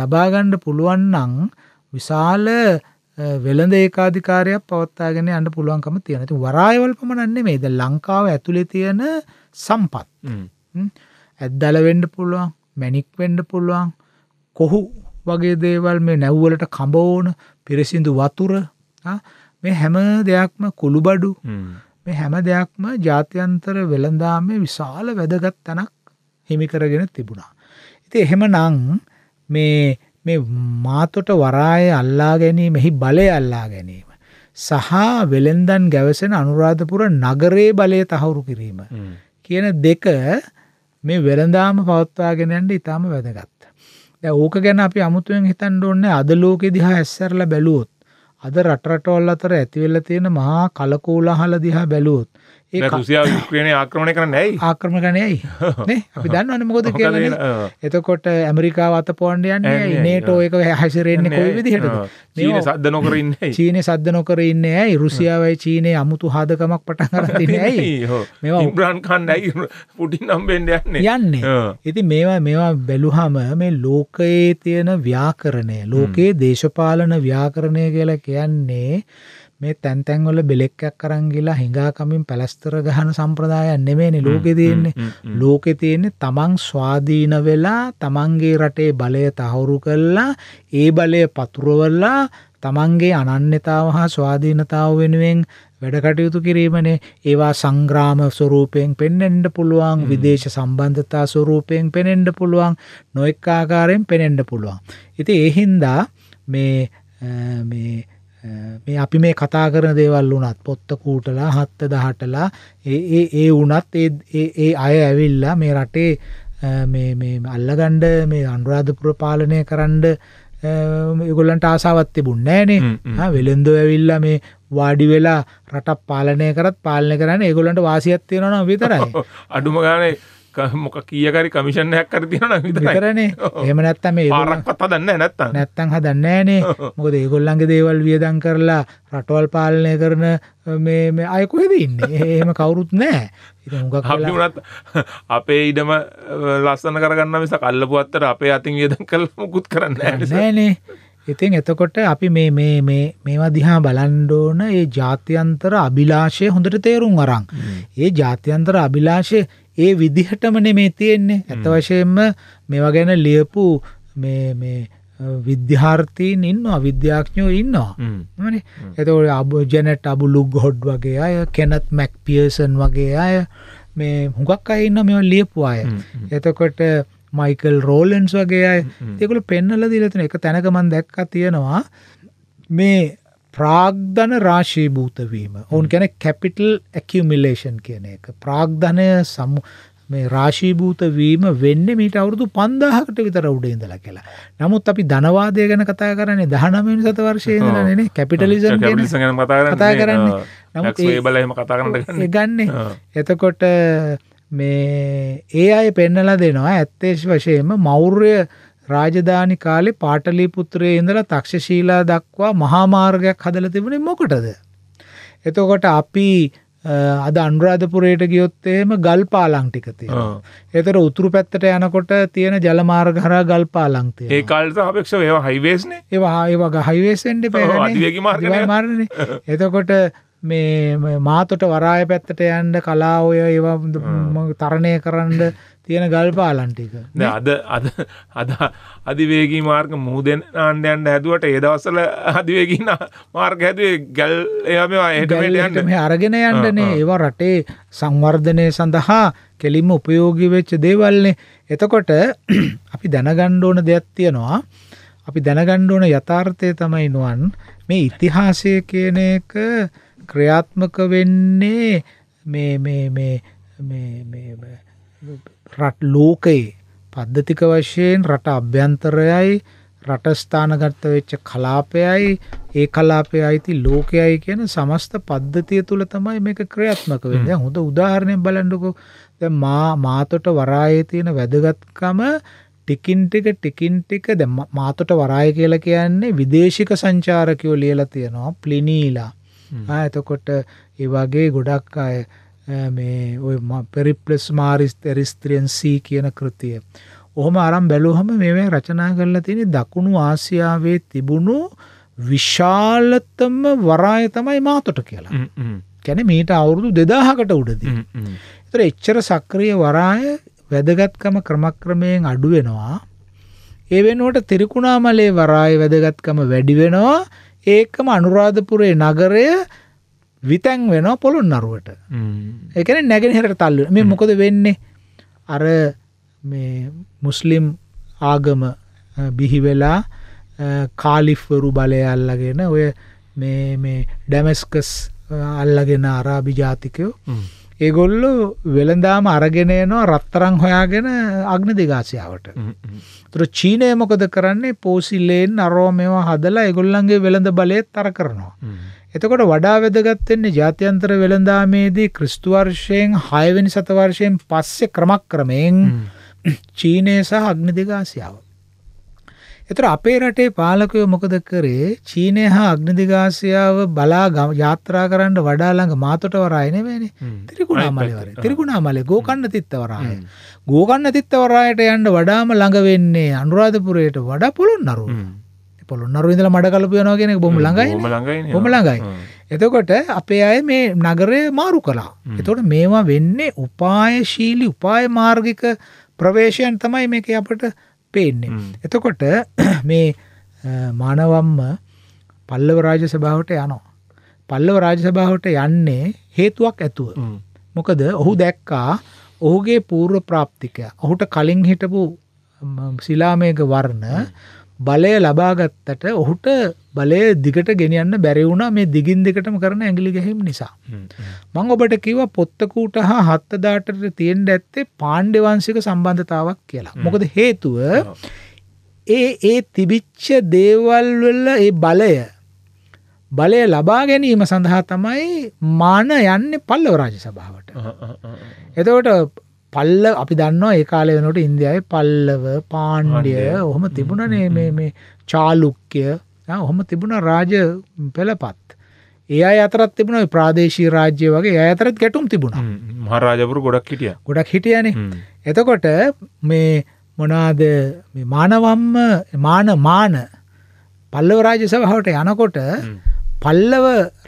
ලබා ගන්න පුළුවන් නම් විශාල වෙළඳ ඒකාධිකාරයක් පවත්වාගෙන යන්න පුළුවන්කම තියෙන. ඉතින් වරායවල පමණක් නෙමෙයි. දැන් ලංකාව ඇතුලේ තියෙන සම්පත්. ඇද්දල වෙන්න පුළුවන්, මැණික් වෙන්න පුළුවන්, කොහු වගේ දේවල් මේ නැව් වලට කඹ ඕන, පිරිසිදු වතුර, මේ හැම දෙයක්ම කුළුබඩු මේ හැම දෙයක්ම ජාත්‍යන්තර වෙළඳාමේ විශාල වැදගත් තැනක් හිමි කරගෙන තිබුණා. ඉතින් එහෙමනම් මේ මේ මාතොට වරාය අල්ලා ගැනීමෙහි බලය අල්ලා ගැනීම සහ වෙලෙන්දන් ගැවසෙන අනුරාධපුර නගරයේ බලය තහවුරු කිරීම කියන දෙක මේ වෙළඳාම පවත්වාගෙන යන්න ඉතාම වැදගත්. දැන් ඕක ගැන අපි අමුතුවෙන් හිතන්න ඕනේ අද ලෝකෙ දිහා ඇස්සරලා බැලුවොත් අද රට රටවල් අතර ඇති වෙලා තියෙන මහා කලකෝලහල දිහා බැලුවොත් ඒ රුසියා යුක්‍රේනය ආක්‍රමණය කරන්න ඇයි ආක්‍රමණ කරන්න ඇයි නේ අපි දන්නවනේ මොකද කියලා එතකොට ඇමරිකාව අතපොවන්න යන්නේ ඇයි නේටෝ එක හැසිරෙන්නේ කොයි විදිහටද චීනේ සද්ද නොකර ඉන්නේ ඇයි චීනේ සද්ද නොකර ඉන්නේ ඇයි රුසියාවයි චීනේ අමුතු හදකමක් පටන් අරන් තින්නේ ඇයි මේවා ඉම්රාන් ඛාන් ඇයි පුටින් හම්බෙන්න යන්නේ යන්නේ ඉතින් මේවා මේවා බැලුවාම මේ ලෝකයේ තියෙන ව්‍යාකරණය ලෝකයේ දේශපාලන ව්‍යාකරණය කියලා කියන්නේ මේ තැන් තැන් වල බෙලෙක්කයක් අරන් ගිලා හිඟා කමින් පැලස්තර ගහන සම්ප්‍රදායක් නෙමෙයිනේ ලෝකේ තියෙන්නේ. ලෝකේ තියෙන්නේ තමන් ස්වාධීන වෙලා තමන්ගේ රටේ බලය තහවුරු කළා, ඒ බලය පතුරවලා තමන්ගේ අනන්‍යතාව හා ස්වාධීනතාව වෙනුවෙන් වැඩ කටයුතු කිරීමනේ ඒවා සංග්‍රාම ස්වරූපයෙන් පෙන්වෙන්න පුළුවන් විදේශ සම්බන්ධතා ස්වරූපයෙන් පෙනෙන්න පුළුවන් නොඑක ආකාරයෙන් පෙනෙන්න පුළුවන්. ඉතින් ඒ හින්දා මේ මේ මේ අපි මේ කතා කරන දේවල් වුණත් පොත්ත කූටලා හත්ත දහටලා ඒ ඒ වුණත් ඒ අය ඇවිල්ලා මේ රටේ අල්ලගණ්ඩ මේ අනුරාධපුර පාලනය කරන්ඩ ගොල්ලන්ට ආසාවත් තිබුන් නෑනේ වෙළෙන්දෝ ඇවිල්ල මේ වාඩි වෙලා රටක් පාලනය කරත් පාලනය කරන්න ඒගොලන්ට වාසියත්තියෙනවා විතරයි අඩුම ගානේ මොක කීයකරි කමිෂන් එකක් හරි තියෙනවා නම් විතරයි. විතරනේ. එහෙම නැත්තම් මේ පාරක්වත් හදන්නේ නැහැ නැත්තම්. නැත්තම් හදන්නේ නැහනේ. මොකද ඒගොල්ලන්ගේ දේවල් වියදම් කරලා රටවල් පාලනය කරන මේ මේ අය කොහෙද ඉන්නේ? එහෙම කවුරුත් නැහැ. අපි වුණත් අපේ ඉඩම ලස්සන කරගන්න මිස කල්ලපු අත්තර අපේ අතින් වියදම් කරලා මුකුත් කරන්නේ නැහැ නේද? ඉතින් එතකොට අපි මේ මේ මේ මේවා දිහා බලන්න ඕන ඒ ජාත්‍යන්තර අභිලාෂය හොඳට තේරුම් අරන්. ඒ ජාත්‍යන්තර අභිලාෂය ඒ විදිහටම නෙමේ තියෙන්නේ ඇත වශයෙන්ම මේවා ගැන ලියපු මේ විද්‍යාර්ථීන් ඉන්න අවිද්‍යාඥයෝ ඉන්නවා එතකොට අබ ජැනට අබු ලුග් හොඩ් වගේ අය කෙනත් මැක් පියසන් වගේ අය මේ හුඟක් අය ඉන්න මෙ ලියපු අය එතකොට මයිකල් රෝලන්ස් වගේ අය ඒකුල පෙන්නල දිලතන එක තැනකමන් දැක්ක තියෙනවා මේ ප්‍රාග්ධන රාශීභූත වීම. ඔවුන් ගැන කැපිටල් ඇකියමිලේෂන් කියන එක. ප්‍රාග්ධනය මේ රාශීභූත වීම වෙන්න මීට අවුරුදු 5000කට විතර උඩ ඉඳලා කියලා. නමුත් අපි ධනවාදය ගැන කතා කරන්නේ 19 වෙනි සතවර්ෂයේ ඉඳලා නේ කැපිටලිසම් ගැන කතා කරන්නේ. නමුත් ඒ බල එහෙම කතා කරන්න ගන්නේ. එතකොට මේ ඒ අය පෙන්නලා දෙනවා ඇත්තේ වශයෙන්ම මෞර්ය රාජධානි කාලේ පාටලිපුත්‍රයේ ඉඳලා තක්ෂශීලා දක්වා මහා මාර්ගයක් හදලා තිබුණේ මොකටද? එතකොට අපි අද අනුරාධපුරයට ගියොත් එහෙම ගල්පාලම් ටික තියෙනවා. ඒතර උතුරු පැත්තට යනකොට තියෙන ජල මාර්ග හරහා ගල්පාලම් තියෙනවා. ඒ කාලේ අපේක්ෂව ඒවා හයිවේස් නේ. ඒවා ඒවා හයිවේස් වෙන්නේ පේන්නේ. අධිවේගී මාර්ගනේ. එතකොට මේ මාතොට වරාය පැත්තට යන්න කලා ඔය ඒවා තරණය කරන්න තියෙන ගල් පාලන් ටික. අද අද අද අධිවේගී මාර්ග මුහුදෙන් ආණ්ඩ යන්න හැදුවට ඒ දවස්වල අධිවේගී මාර්ග හැදුවේ ගල් ඒවා මේවා එහෙට මෙහෙට යන්න. මේ අරගෙන යන්නනේ ඒවා රටේ සංවර්ධනය සඳහා කෙලින්ම ප්‍රයෝගී වෙච්ච දේවල්නේ. එතකොට අපි දැනගන්න ඕන දෙයක් තියෙනවා. අපි දැනගන්න ඕන යථාර්ථය තමයි නුවන් මේ ඉතිහාසය කියන එක ක්‍රියාත්මක වෙන්නේ මේ මේ මේ මේ මේ රට ලෝකයේ පද්ධතික වශයෙන් රට අභ්‍යන්තරයයි රටස්ථානගත්ත වෙච්ච කලාපයයි ඒ කලාපය අයිති ලෝකයයි කියන සමස්ත පද්ධතිය තුළ තමයි මේක ක්‍රියාත්මක වෙන්න හොඳ උදාහරණය බලන්ඩකු ද මා මාතොට වරායේ තියෙන වැදගත්කම ටිකින්ටික ටිකින්ටික ද මාතොට වරාය කියලා කියන්නේ විදේශික සංචාරකයෝ ලියල තියෙනවා ප්ලිනීලා එතකොට ඒ වගේ ගොඩක් අය Eh, මේ ඔය පෙරිප්ලස් මාරිස් තෙරිස්ත්‍රියන්සී කියන කෘතිය. ඔහොම අරන් බැලුවහම මේවා රචනා කරලා තියෙන දකුණු ආසියාවේ තිබුණු විශාලතම වරාය තමයි මාතොට කියලා. කැන මීට අවුරුදු දෙදාහකට උඩදී. එතර එච්චර සක්‍රිය වරාය වැදගත්කම ක්‍රමක්‍රමයෙන් අඩුවෙනවා. ඒ වෙනුවට තිරිකුණාමලේ වරාය වැදගත්කම වැඩි වෙනවා. ඒකම අනුරාධපුරේ නගරය විතැන් වෙනවා පොළොන් නරුවට ඒකන නැගෙනහෙරට තල්ල මේ මොකද වෙන්නේ අර මේ මුස්ලිම් ආගම බිහිවෙලා කාලිෆ්වරු බලය අල්ලගෙන ඔය මේ මේ ඩැමස්කස් අල්ලගෙන අරාබි ජාතිකයෝ ඒගොල්ලු වෙළඳාම අරගෙන එනවා රත්තරං හොයාගෙන අග්න දෙගාසියාවට. තුර චීනය මොකද කරන්නේ පෝසිල්ලයෙන් අරෝ මෙවා හදලා එගොල්ලන්ගේ වෙළඳ බලය තර කරනවා. එතකොට වඩා වැදගත් වෙන්නේ ජාත්‍යන්තර වෙළඳාමේදී ක්‍රිස්තු වර්ෂයෙන් 6 වෙනි සතවර්ෂයෙන් පස්සේ ක්‍රමක්‍රමයෙන් චීනය සහ අග්නිදිග ආසියාව. එතකොට අපේ රටේ පාලකයෝ මොකද කරේ? චීනය හා අග්නිදිග ආසියාව බලා යාත්‍රා කරන්න වඩා ළඟ මාතොට වරාය නෙමෙයිනේ. ත්‍රිකුණාමලේ වරේ. ත්‍රිකුණාමලේ ගෝකන්න තිත්ත වරාය. ගෝකන්න තිත්ත වරායට යන්න වඩාම ළඟ වෙන්නේ අනුරාධපුරයට වඩා පොළොන්නරුව. පොළොන්නරු ඉඳලා මඩකලපු යනවා කියන එක බොහොම ළඟයි බොහොම ළඟයි. එතකොට අපේ අය මේ නගරය මාරු කළා. එතකොට මේවා වෙන්නේ උපායශීලී උපාය මාර්ගික ප්‍රවේශයන් තමයි මේක අපට පේන්නේ. එතකොට මේ මානවම්ම පල්ලව රාජ්‍ය සභාවට යනවා. පල්ලව රාජ්‍ය සභාවට යන්නේ හේතුවක් ඇතුව. මොකද ඔහු දැක්කා ඔහුගේ පූර්ව ප්‍රාප්තික. ඔහුට කලින් හිටපු ශිලාමේක වර්ණ බලය ලබාගත්තට ඔහුට බලය දිගට ගෙනියන්න බැරි වුණා මේ දිගින් දෙකටම කරන ඇඟිලි ගැහිම් නිසා. මං ඔබට කිව්වා පොත්තකූට හා හත්තදාට තියෙන්න ඇත්තේ පාණ්ඩේ වංශික සම්බන්ධතාවක් කියලා. මොකද හේතුව ඒ ඒ තිබිච්ච දේවල් වල ඒ බලය බලය ලබා ගැනීම සඳහා තමයි මාන යන්නේ පල්ලව රාජ සභාවට. එතකොට පල්ල අපි දන්නවා ඒ කාලය වෙනට ඉන්දියාවේ පල්ලව පාණ්ඩිය ඔහොම තිබුණනේ මේ චාලුක්්‍ය ඔහොම තිබුණ රාජ පෙළපත් ඒ අතරත් තිබුණ ප්‍රාදේශී රාජ්‍ය වගේ අතරත් ගැටුම් තිබුණා මහරාජපුර ගොඩක් හිටිය ගොඩක් හිටියනේ එතකොට මේ මොනාද මානවම්ම මාන මාන පල්ලව රාජ සභාවට යනකොට පල්ලව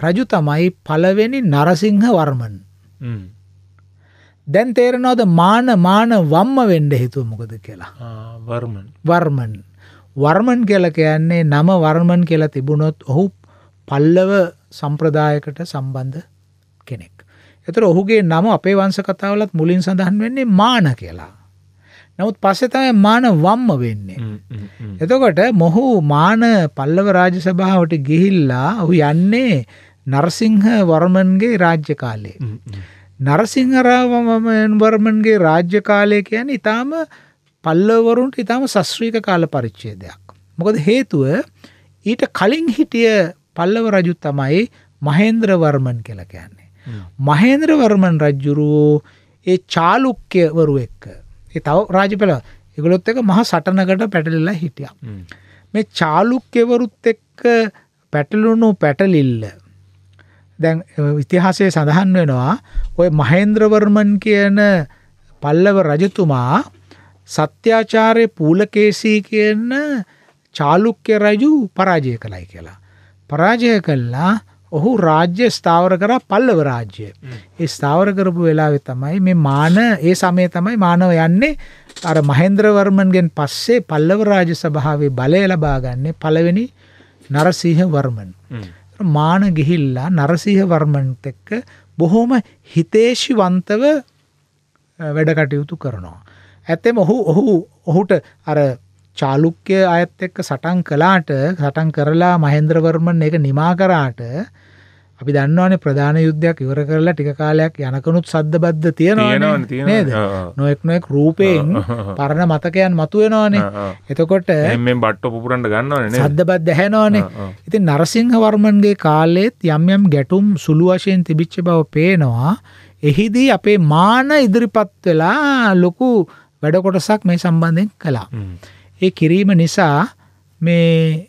රජු තමයි පලවෙනි නරසිංහ වර්මන් දැන් තේරෙනවද මාන මාන වම්ම වෙන්ඩ හිතුව මොකද කියලා වර්මන් වර්මන් වර්මන් කියල කියන්නේ නම වර්මන් කියලා තිබුණොත් ඔහු පල්ලව සම්ප්‍රදායකට සම්බන්ධ කෙනෙක්. එතර ඔහුගේ නම අපේ වංස කතාවලත් මුලින් සඳහන් වෙන්නේ මාන කියලා. නමුත් පස්සෙතයි මාන වම්ම වෙන්නේ. එතකොට මොහු මාන පල්ලව රාජ සභාවට ගිහිල්ලා ඔහු යන්නේ නර්සිංහ වර්මන්ගේ රාජ්‍ය කාලේ. නරසිංහරාව එන්වර්මන්ගේ රාජ්‍ය කාලය කියන්නේ ඊටාම පල්ලවරුන්ට ඊටාම සස්ත්‍රීක කාල පරිච්ඡේදයක්. මොකද හේතුව ඊට කලින් හිටිය පල්ලව රජු තමයි මහේන්ද්‍ර වර්මන් කියලා කියන්නේ. මහේන්ද්‍ර වර්මන් රජුරෝ ඒ චාලුක්‍යවරු එක්ක ඒ තව රාජපෙළ ඒගොල්ලොත් එක්ක මහා සටනකට පැටලිලා හිටියා. මේ චාලුක්‍යවරුත් එක්ක පැටලුණු පැටලිල්ල දැන් ඉතිහාසයේ සඳහන් වෙනවා ඔය මහේන්ද්‍රවර්මන් කියන පල්ලව රජතුමා සත්‍යාචාරයේ පූලකේසී කියන චාලුක්‍ය රජු පරාජය කළයි කියලා. පරාජය කළා ඔහු රාජ්‍ය ස්ථාවර කරා පල්ලව රාජ්‍ය. ඒ ස්ථාවර කරපු වෙලාවේ තමයි මේ මාන ඒ සමය තමයි මානව යන්නේ අර මහේන්ද්‍රවර්මන්ගෙන් පස්සේ පල්ලව රාජ සභාවේ බලය ලබා ගන්නේ පළවෙනි නරසිංහ වර්මන්. මාන ගිහිල්ලා නරසිහ වර්මන්ට එක්ක බොහොම හිතේශිවන්තව වැඩ කටයුතු කරනවා. ඇත්තෙම ඔහු ඔහු ඔහුට අර චාලුක්‍ය අයත් එක්ක සටන් කළාට සටන් කරලා මහෙන්ද්‍රවර්මන් එක නිමා කරාට අපි දන්නවනේ ප්‍රධාන යුද්ධයක් ඉවර කරලා ටික කාලයක් යනකනුත් සද්ද බද්ද තියෙනවනේ නේද නොඑක් නොඑක් රූපයෙන් පරණ මතකයන් මතුවෙනවනේ එතකොට මේ බට්ට පුපුරන්න ගන්නවනේ සද්ද බද්ද ඇහෙනවනේ ඉතින් නරසිංහ වර්මන්ගේ කාලෙත් යම් යම් ගැටුම් සුළු වශයෙන් තිබිච්ච බව පේනවා එහිදී අපේ මාන ඉදිරිපත් වෙලා ලොකු වැඩ කොටසක් මේ සම්බන්ධයෙන් කළා ඒ කිරීම නිසා මේ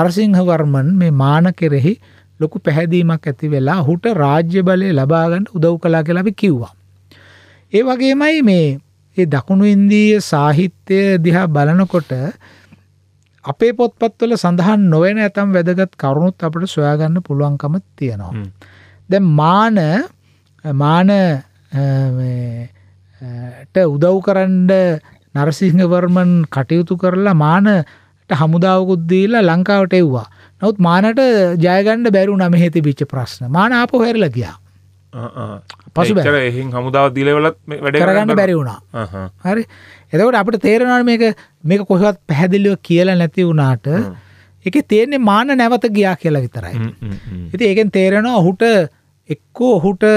නරසිංහ වර්මන් මේ මාන කෙරෙහි ලොකු පැහැදීමක් ඇති වෙලා හුට රාජ්‍ය බලය ලබාගන්න උදව් කලා කියලා අපි කිව්වා. ඒ වගේමයි මේ ඒ දකුණු ඉන්දීය සාහිත්‍යය දිහා බලනකොට අපේ පොත්පත්වල සඳහන් නොවෙන ඇතම් වැදගත් කරුණුත් අපට සොයාගන්න පුළුවන්කම තියෙනවා. දැ මාන මාන ට උදව් කරන්ඩ නරසිංහවර්මන් කටයුතු කරලා මානට හමුදාවකුද්දීලා ලංකාවට එව්වා නොත් මානට ජයගණ්ඩ බැරු නම හෙති බිච්ච ප්‍රශ්න මාන අප හැරල ගියා පසු එහි හමුදාව දිලවලත් වැඩ කරගන්න බැරි වුණා හරි එතකට අපට තේරෙනවට මේක මේක කොහවත් පැහැදිලිව කියලා නැති වුණාට එක තියෙන්නේ මාන නැවත ගියා කියලා විතරයි ඉති ඒකෙන් තේරෙන ඔහුට එක්කෝ ඔහුට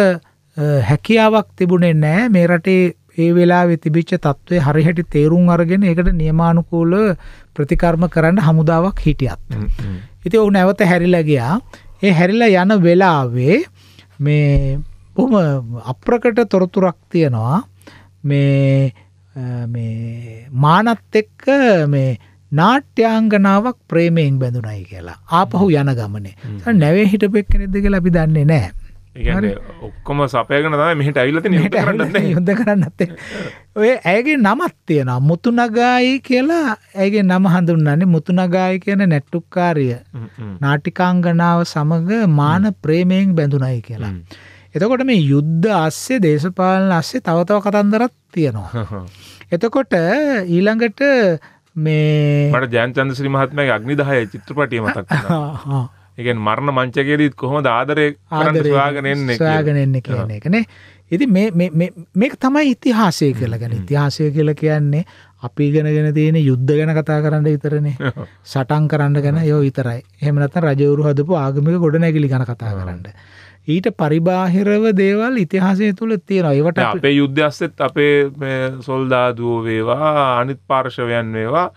හැකියාවක් තිබුණේ නෑ මේ රටේ ඒ වෙලා තිබිච්ච තත්ත්වය හරිහැටි තේරුම් අරගෙන ඒකට නියමානුකූල ප්‍රතිකර්ම කරන්න හමුදාවක් හිටියත්. ඉතින් ඔහු නැවත හැරිලා ගියා. ඒ හැරිලා යන වෙලාවේ මේ බොහොම අප්‍රකට තොරතුරක් තියෙනවා. මේ මේ මානත් එක්ක මේ නාට්‍යාංගනාවක් ප්‍රේමයෙන් බැඳුනයි කියලා. ආපහු යන ගමනේ. නැවේ හිටපෙක් කෙනෙක්ද කියලා අපි දන්නේ නැහැ. ඔක්කොම සපයගෙන තම මෙහිට ඇවිලත නිට කරන්න යුද කරන්නත්තේ ඔය ඇගේ නමත් තියෙන මුතුනගායි කියලා ඇගේ නම හඳුන්නන්නේ මුතුනගායි කියන නැට්ටුක්කාරිය නාටිකාංගනාව සමඟ මාන ප්‍රේමයෙන් බැඳුනයි කියලා. එතකොට මේ යුද්ධ අස්සේ දේශපාලන අස්සේ තවතව කතන්දරත් තියෙනවා. එතකොට ඊළඟට මේ මට ජයන්චන්ද ශ්‍රී මහත්මගේ අග්නිදාය චිත්‍රපටිය මතක් එකන් මරණ මංචකයේදීත් කොහොම ආදරය ආදරයාගෙනෙන්නේ සොයාගෙනෙන්නේ කියන එකනේ ඉති මේක තමයි ඉතිහාසය කියලගෙන ඉතිහාසය කියල කියන්නේ අපි ඉගෙනගෙන තියෙන යුද්ධ ගැන කතා කරන්න විතරනේ සටන් කරන්න ගැන යෝ විතරයි එහෙම නැත්නම් රජවරු හදපු ආගමික ගොඩනැගිලි ගැන කතා කරන්න ඊට පරිබාහිරව දේවල් ඉතිහාසය තුළ තියෙනවා ඒවට අපේ යුද්ධස්සෙත් අපේ සොල්දාදුවෝ වේවා අනිත් පාර්ශවයන් වේවා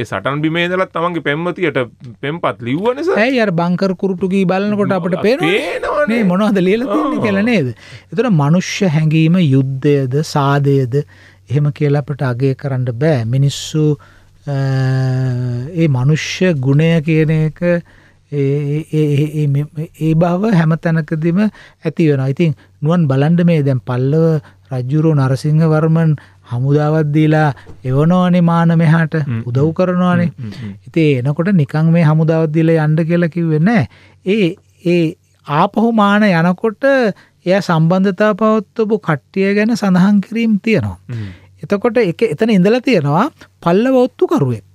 ඒ සටන් බිමේදල තමන්ගේ පෙම්මතියට පෙම්පත් ලිව්වනස ඇයි අර බංකර කුරුටුගී බලන්නකොට අපට පේනේ මොනවද ලියල කියල නේද. එතට මනුෂ්‍ය හැඟීම යුද්ධයද සාදයද එහෙම කියලා අපට අගේ කරන්න බෑ මිනිස්සු ඒ මනුෂ්‍ය ගුණය කියන එක ඒ බව හැම තැනකදිම ඇති වෙන ඉතින් නුවන් බලන්ඩ මේ දැන් පල්ලව රජ්ජුරෝ නරසිංහ වර්මන් හමුදාවත් දීලා එවනෝනේ මාන මෙහාට උදව් කරනවානේ. ඉතින් එනකොට නිකන් මේ හමුදාවත් දීලා යන්න කියලා කිව්වේ නැහැ. ඒ ඒ ආපහු මාන යනකොට එයා සම්බන්ධතා පවත්වපු කට්ටිය ගැන සඳහන් කිරීම් තියෙනවා. එතකොට එක එතන ඉඳලා තියෙනවා පල්ලවොත්තු කරුවෙක්.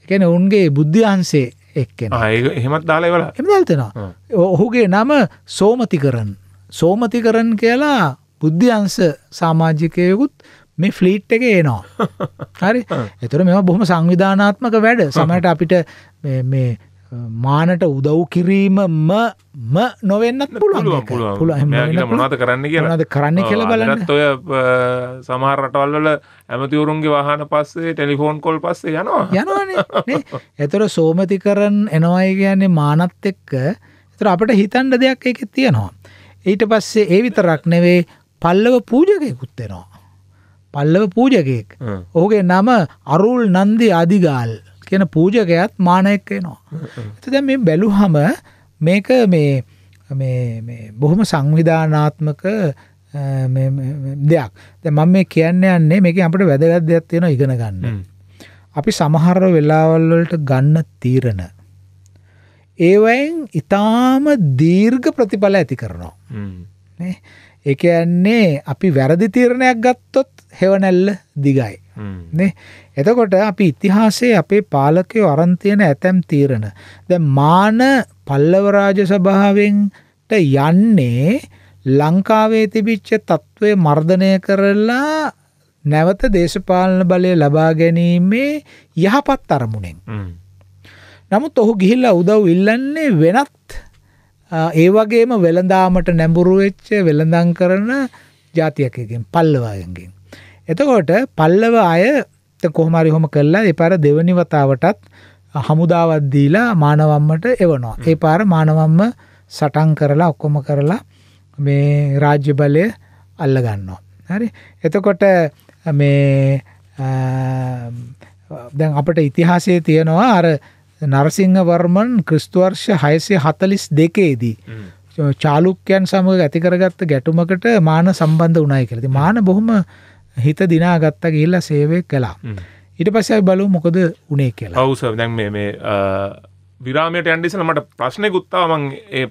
ඒ කියන්නේ උන්ගේ බුද්ධි අංශේ එක්කෙනා. ආ ඒක එහෙමත් දාලා ඉවරයි. එහෙම දාලා තියෙනවා. ඔහුගේ නම සෝමතිකරන්. සෝමතිකරන් කියලා බුද්ධි අංශ සමාජිකයෙකුත් මේ ෆ්ලීට් එක එනවා හරි එතොට මෙම බොහොම සංවිධානාත්මක වැඩ සමට අපිට මේ මානට උදව් කිරීමම ම නොවෙන්නත් පුළුවන් මොනාද කරන්න කියනද කරන්න කියල බලන්නත් ඔය සමහර රටවල්වල ඇමතිවරුන්ගේ වාහන පස්සේ ටෙලිෆෝන් කොල් පස්සේ යනවා යනවානේ එතොර සෝමති කරන් එනවායි කියන්නේ මානත් එක්ක එතර අපට හිතන්ඩ දෙයක් එක තියෙනවා ඊට පස්සේ ඒ විතරක් නෙවේ පල්ලව පූජකයකුත්තෙනවා පල්ලව පූජකයෙක් ඕගේ නම අරුල් නන්දි අධිගාල් කියන පූජකයත් මානයෙක් වෙනවා. එතද මේ බැලුහම මේක මේ බොහොම සංවිධානාත්මක දෙයක් ද මම මේ කියන්න යන්නේ මේක අපට වැදගත් දෙයක් තියෙන ඉගෙන ගන්න. අපි සමහර වෙලාවල්වලට ගන්න තීරණ. ඒවයින් ඉතාම දීර්ඝ ප්‍රතිඵල ඇති කරනවා. ඒකයන්නේ අපි වැරදි තීරණයක් ගත්තොත් හෙවනැල්ල දිගයි. නේ එතකොට අපි ඉතිහාසයේ අපේ පාලකයෝ අරන් තියෙන ඇතැම් තීරණ දැන් මාන පල්ලව රාජ සභාවෙන්ට යන්නේ ලංකාවේ තිබිච්ච తත්වයේ මර්ධනය කරලා නැවත දේශපාලන බලය ලබා ගැනීමේ යහපත් අරමුණෙන්. නමුත් ඔහු ගිහිල්ලා උදව් ඉල්ලන්නේ වෙනත් ඒ වගේම වෙළඳාමට නැඹුරු වෙච්ච වෙළඳම් කරන ජාතියකකින් පල්ලවයන්ගෙන්. එතකොට පල්ලව අය කොහොමරි හොම කළා ඒ පාර දෙවනි වතාවටත් හමුදාවක් දීලා මානවම්මට එවනවා. ඒ පාර මානවම්ම සටන් කරලා ඔක්කොම කරලා මේ රාජ්‍ය බලය අල්ල ගන්නවා. හරි. එතකොට මේ දැන් අපට ඉතිහාසයේ තියෙනවා අර නරසිංහ වර්මන් ක්‍රිස්තුවර්ෂ 642 දී චාලුක්‍යයන් සමග ඇති කරගත්ත ගැටුමකට මාන සම්බන්ධ වුණයි කියලා. ඉතින් මාන බොහොම හිත දිනාගත්ත ගිහිල්ලා සේවය කළා. ඊට පස්සේ අපි බලමු මොකද උනේ කියලා. ඔව් සර් දැන් මේ මේ විරාමයට යන්න ඉස්සෙල්ලා මට ප්‍රශ්නෙකුත් ආවා මම ඒ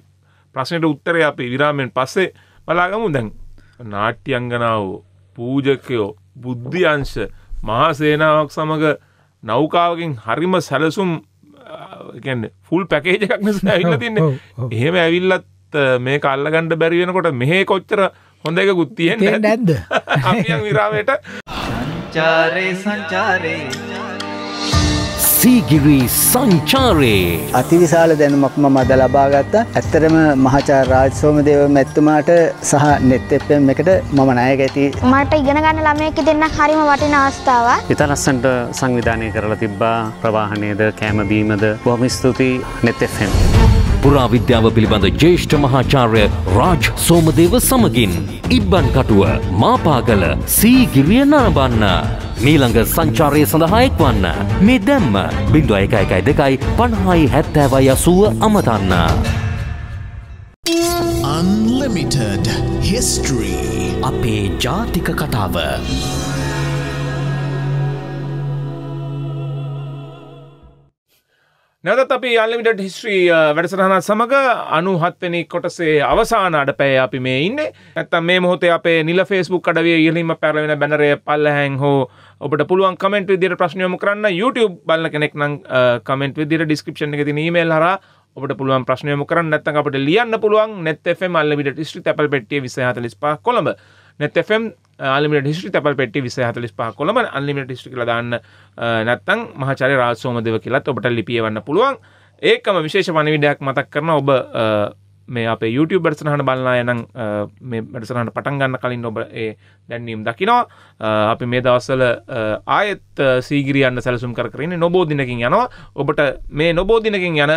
ප්‍රශ්නෙට උත්තරය අපි විරාමයෙන් පස්සේ බලාගමු දැන් නාට්‍යංගනාවෝ පූජකයෝ බුද්ධියංශ මහා සේනාවක් සමග නෞකාවකින් හරිම සැලසුම් කියන්නේ ෆුල් පැකේජ් එකක් නිසා ඇවිල්ලා තින්නේ. එහෙම ඇවිල්ලත් මේක අල්ලගන්න බැරි වෙනකොට මෙහෙ කොච්චර හොඳ එක ගුත්තියෙන් නැද්ද විරාමයට සංචාරය සංචාරය සීගිරි සංචාරයේ අතිවිශාල දැනුමක් ම මද ලබාගත්ත ඇත්තරම මහචා රාජසෝමදේව මැත්තුමාට සහ නෙත්තෙපෙන් එකට මම නය ගැති මට ඉගෙන ගන්න ළමයක දෙන්න හරිම වටින අවස්ථාව ඉතා ලස්සන්ට සංවිධානය කරලා තිබ්බා ප්‍රවාහනයද කෑමබීමද බොහම ස්තුතියි නෙත්තෙෆෙන්. පුරාවිද්‍යාව පිළිබඳ ජේෂ්ඨ මහාචාර්ය රාජ් සෝමදේව සමගින් ඉබ්බන් කටුව මාපාගල සීගිරිය නරඹන්න. මීළඟ සංචාරය සඳහා එක්වන්න. මේ දැම්ම බිඳුව එක එකයි දෙකයි පණහායි හැත්තෑවයි අසුව අමතන්න. Unlimited History අපේ ජාතික කතාව. නැවතත් අපි අල්ලිමිට හිස්ත්‍රී uh, වැඩසටහනත් සමඟ අනුහත්වනි කොටසේ අවසාන අඩපෑ අපි මේ ඉන්න ඇත්තම් මේ මොහොතේ අපේ නිල ෆෙස්බුක් අඩවිය ඉහලින්ම පැරලෙන බැනරය පල්ලහැන් හෝ ඔබට පුළුවන් කමෙන්ට් විදිර ප්‍රශ්නයම කරන්න YouTube බලන කෙනෙක් නම් කමෙන්ට් විදිර ඩිස්ක්‍රපෂන් එක තින ඊමේල් හර ඔබට පුළුවන් ප්‍රශ්නයම කරන්න නැත්තම් අපට ලියන්න පුළුවන් net fm අල්ලිමිට හිස්ත්‍රී තැපල් පෙට්ටිය 245 කොළඹ නැතැම් අලිමට හිස්ටි තැල් පෙටි විස හතලිස් පහ කොළම අල්ලිමට හිස්ටි ලදන්න uh, නැත්තං මහචර රාසෝම දෙව කියලත් ඔබට ලිපියවන්න පුළුවන් ඒකම විශේෂ පණවිඩයක් මතක් කරන ඔබ uh, මේ අප YouTube බරසනහට බලලා යනම් uh, මේ බරසනහට පටන්ගන්න කලින් ඔබ ඒ දැන්වීම් දකිනවා අපි මේ දවස්සල ආයත් සීගිරියන්න සැලසුම් කරන්නේ නොබෝධනකින් යනවා ඔබට මේ නොබෝධනකින් යන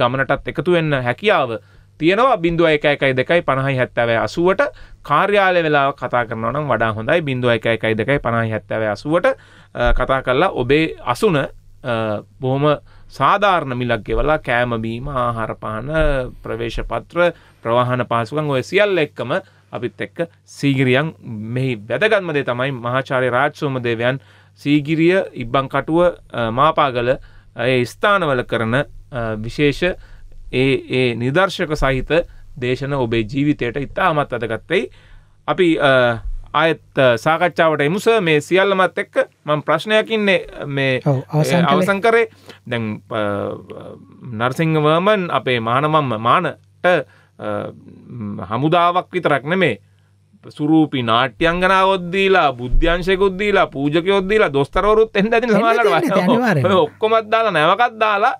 ගමනටත් එකතුවෙන්න හැකියාව තියෙනවා බිඳුව එක එකයි දෙකයි පණහයි හැත්තවයි අසුවට කාර්යාලය වෙලා කතා කරනවා නම් වඩා හොඳයි බිඳුව එක එකයි දෙකයි පණහයි හැත්තවයි අසුවට කතා කරලා ඔබේ අසුන බොහොම සාධාරණ මිලක් ගෙවලා කෑම බීම ආහාර පාන ප්‍රවේශ පත්‍ර ප්‍රවාහන පහසුකම් ඔය සියල්ල එක්කම අපිත් එක්ක සීගිරියන් මෙහි වැදගත්ම දේ තමයි මහාචාර්ය රාජසෝම දේවයන් සීගිරිය ඉබ්බන් කටුව මාපාගල ඒ ස්ථානවල කරන විශේෂ ඒ ඒ නිදර්ශක සහිත දේශන ඔබේ ජීවිතයට ඉතාමත් අදගත්තයි. අපි අයත් සාකච්ඡාවට එමුස මේ සියල්ලමත් එක්ක මං ප්‍රශ්නයකින්නේ මේ අවසංකරේ දැන් නර්සිංහවර්මන් අපේ මානමම්ම මානට හමුදාවක් විතරක් නෙමේ සුරූපි නාට්‍යංගනාවොද්දීලා බුද්්‍යංශයකුද්දීලා පූජකයොද්දීලා දොස්තරවරුත් එෙන්ද ඇති සමාලට ඔක්කොමත් දාලා නැවකත් දාලා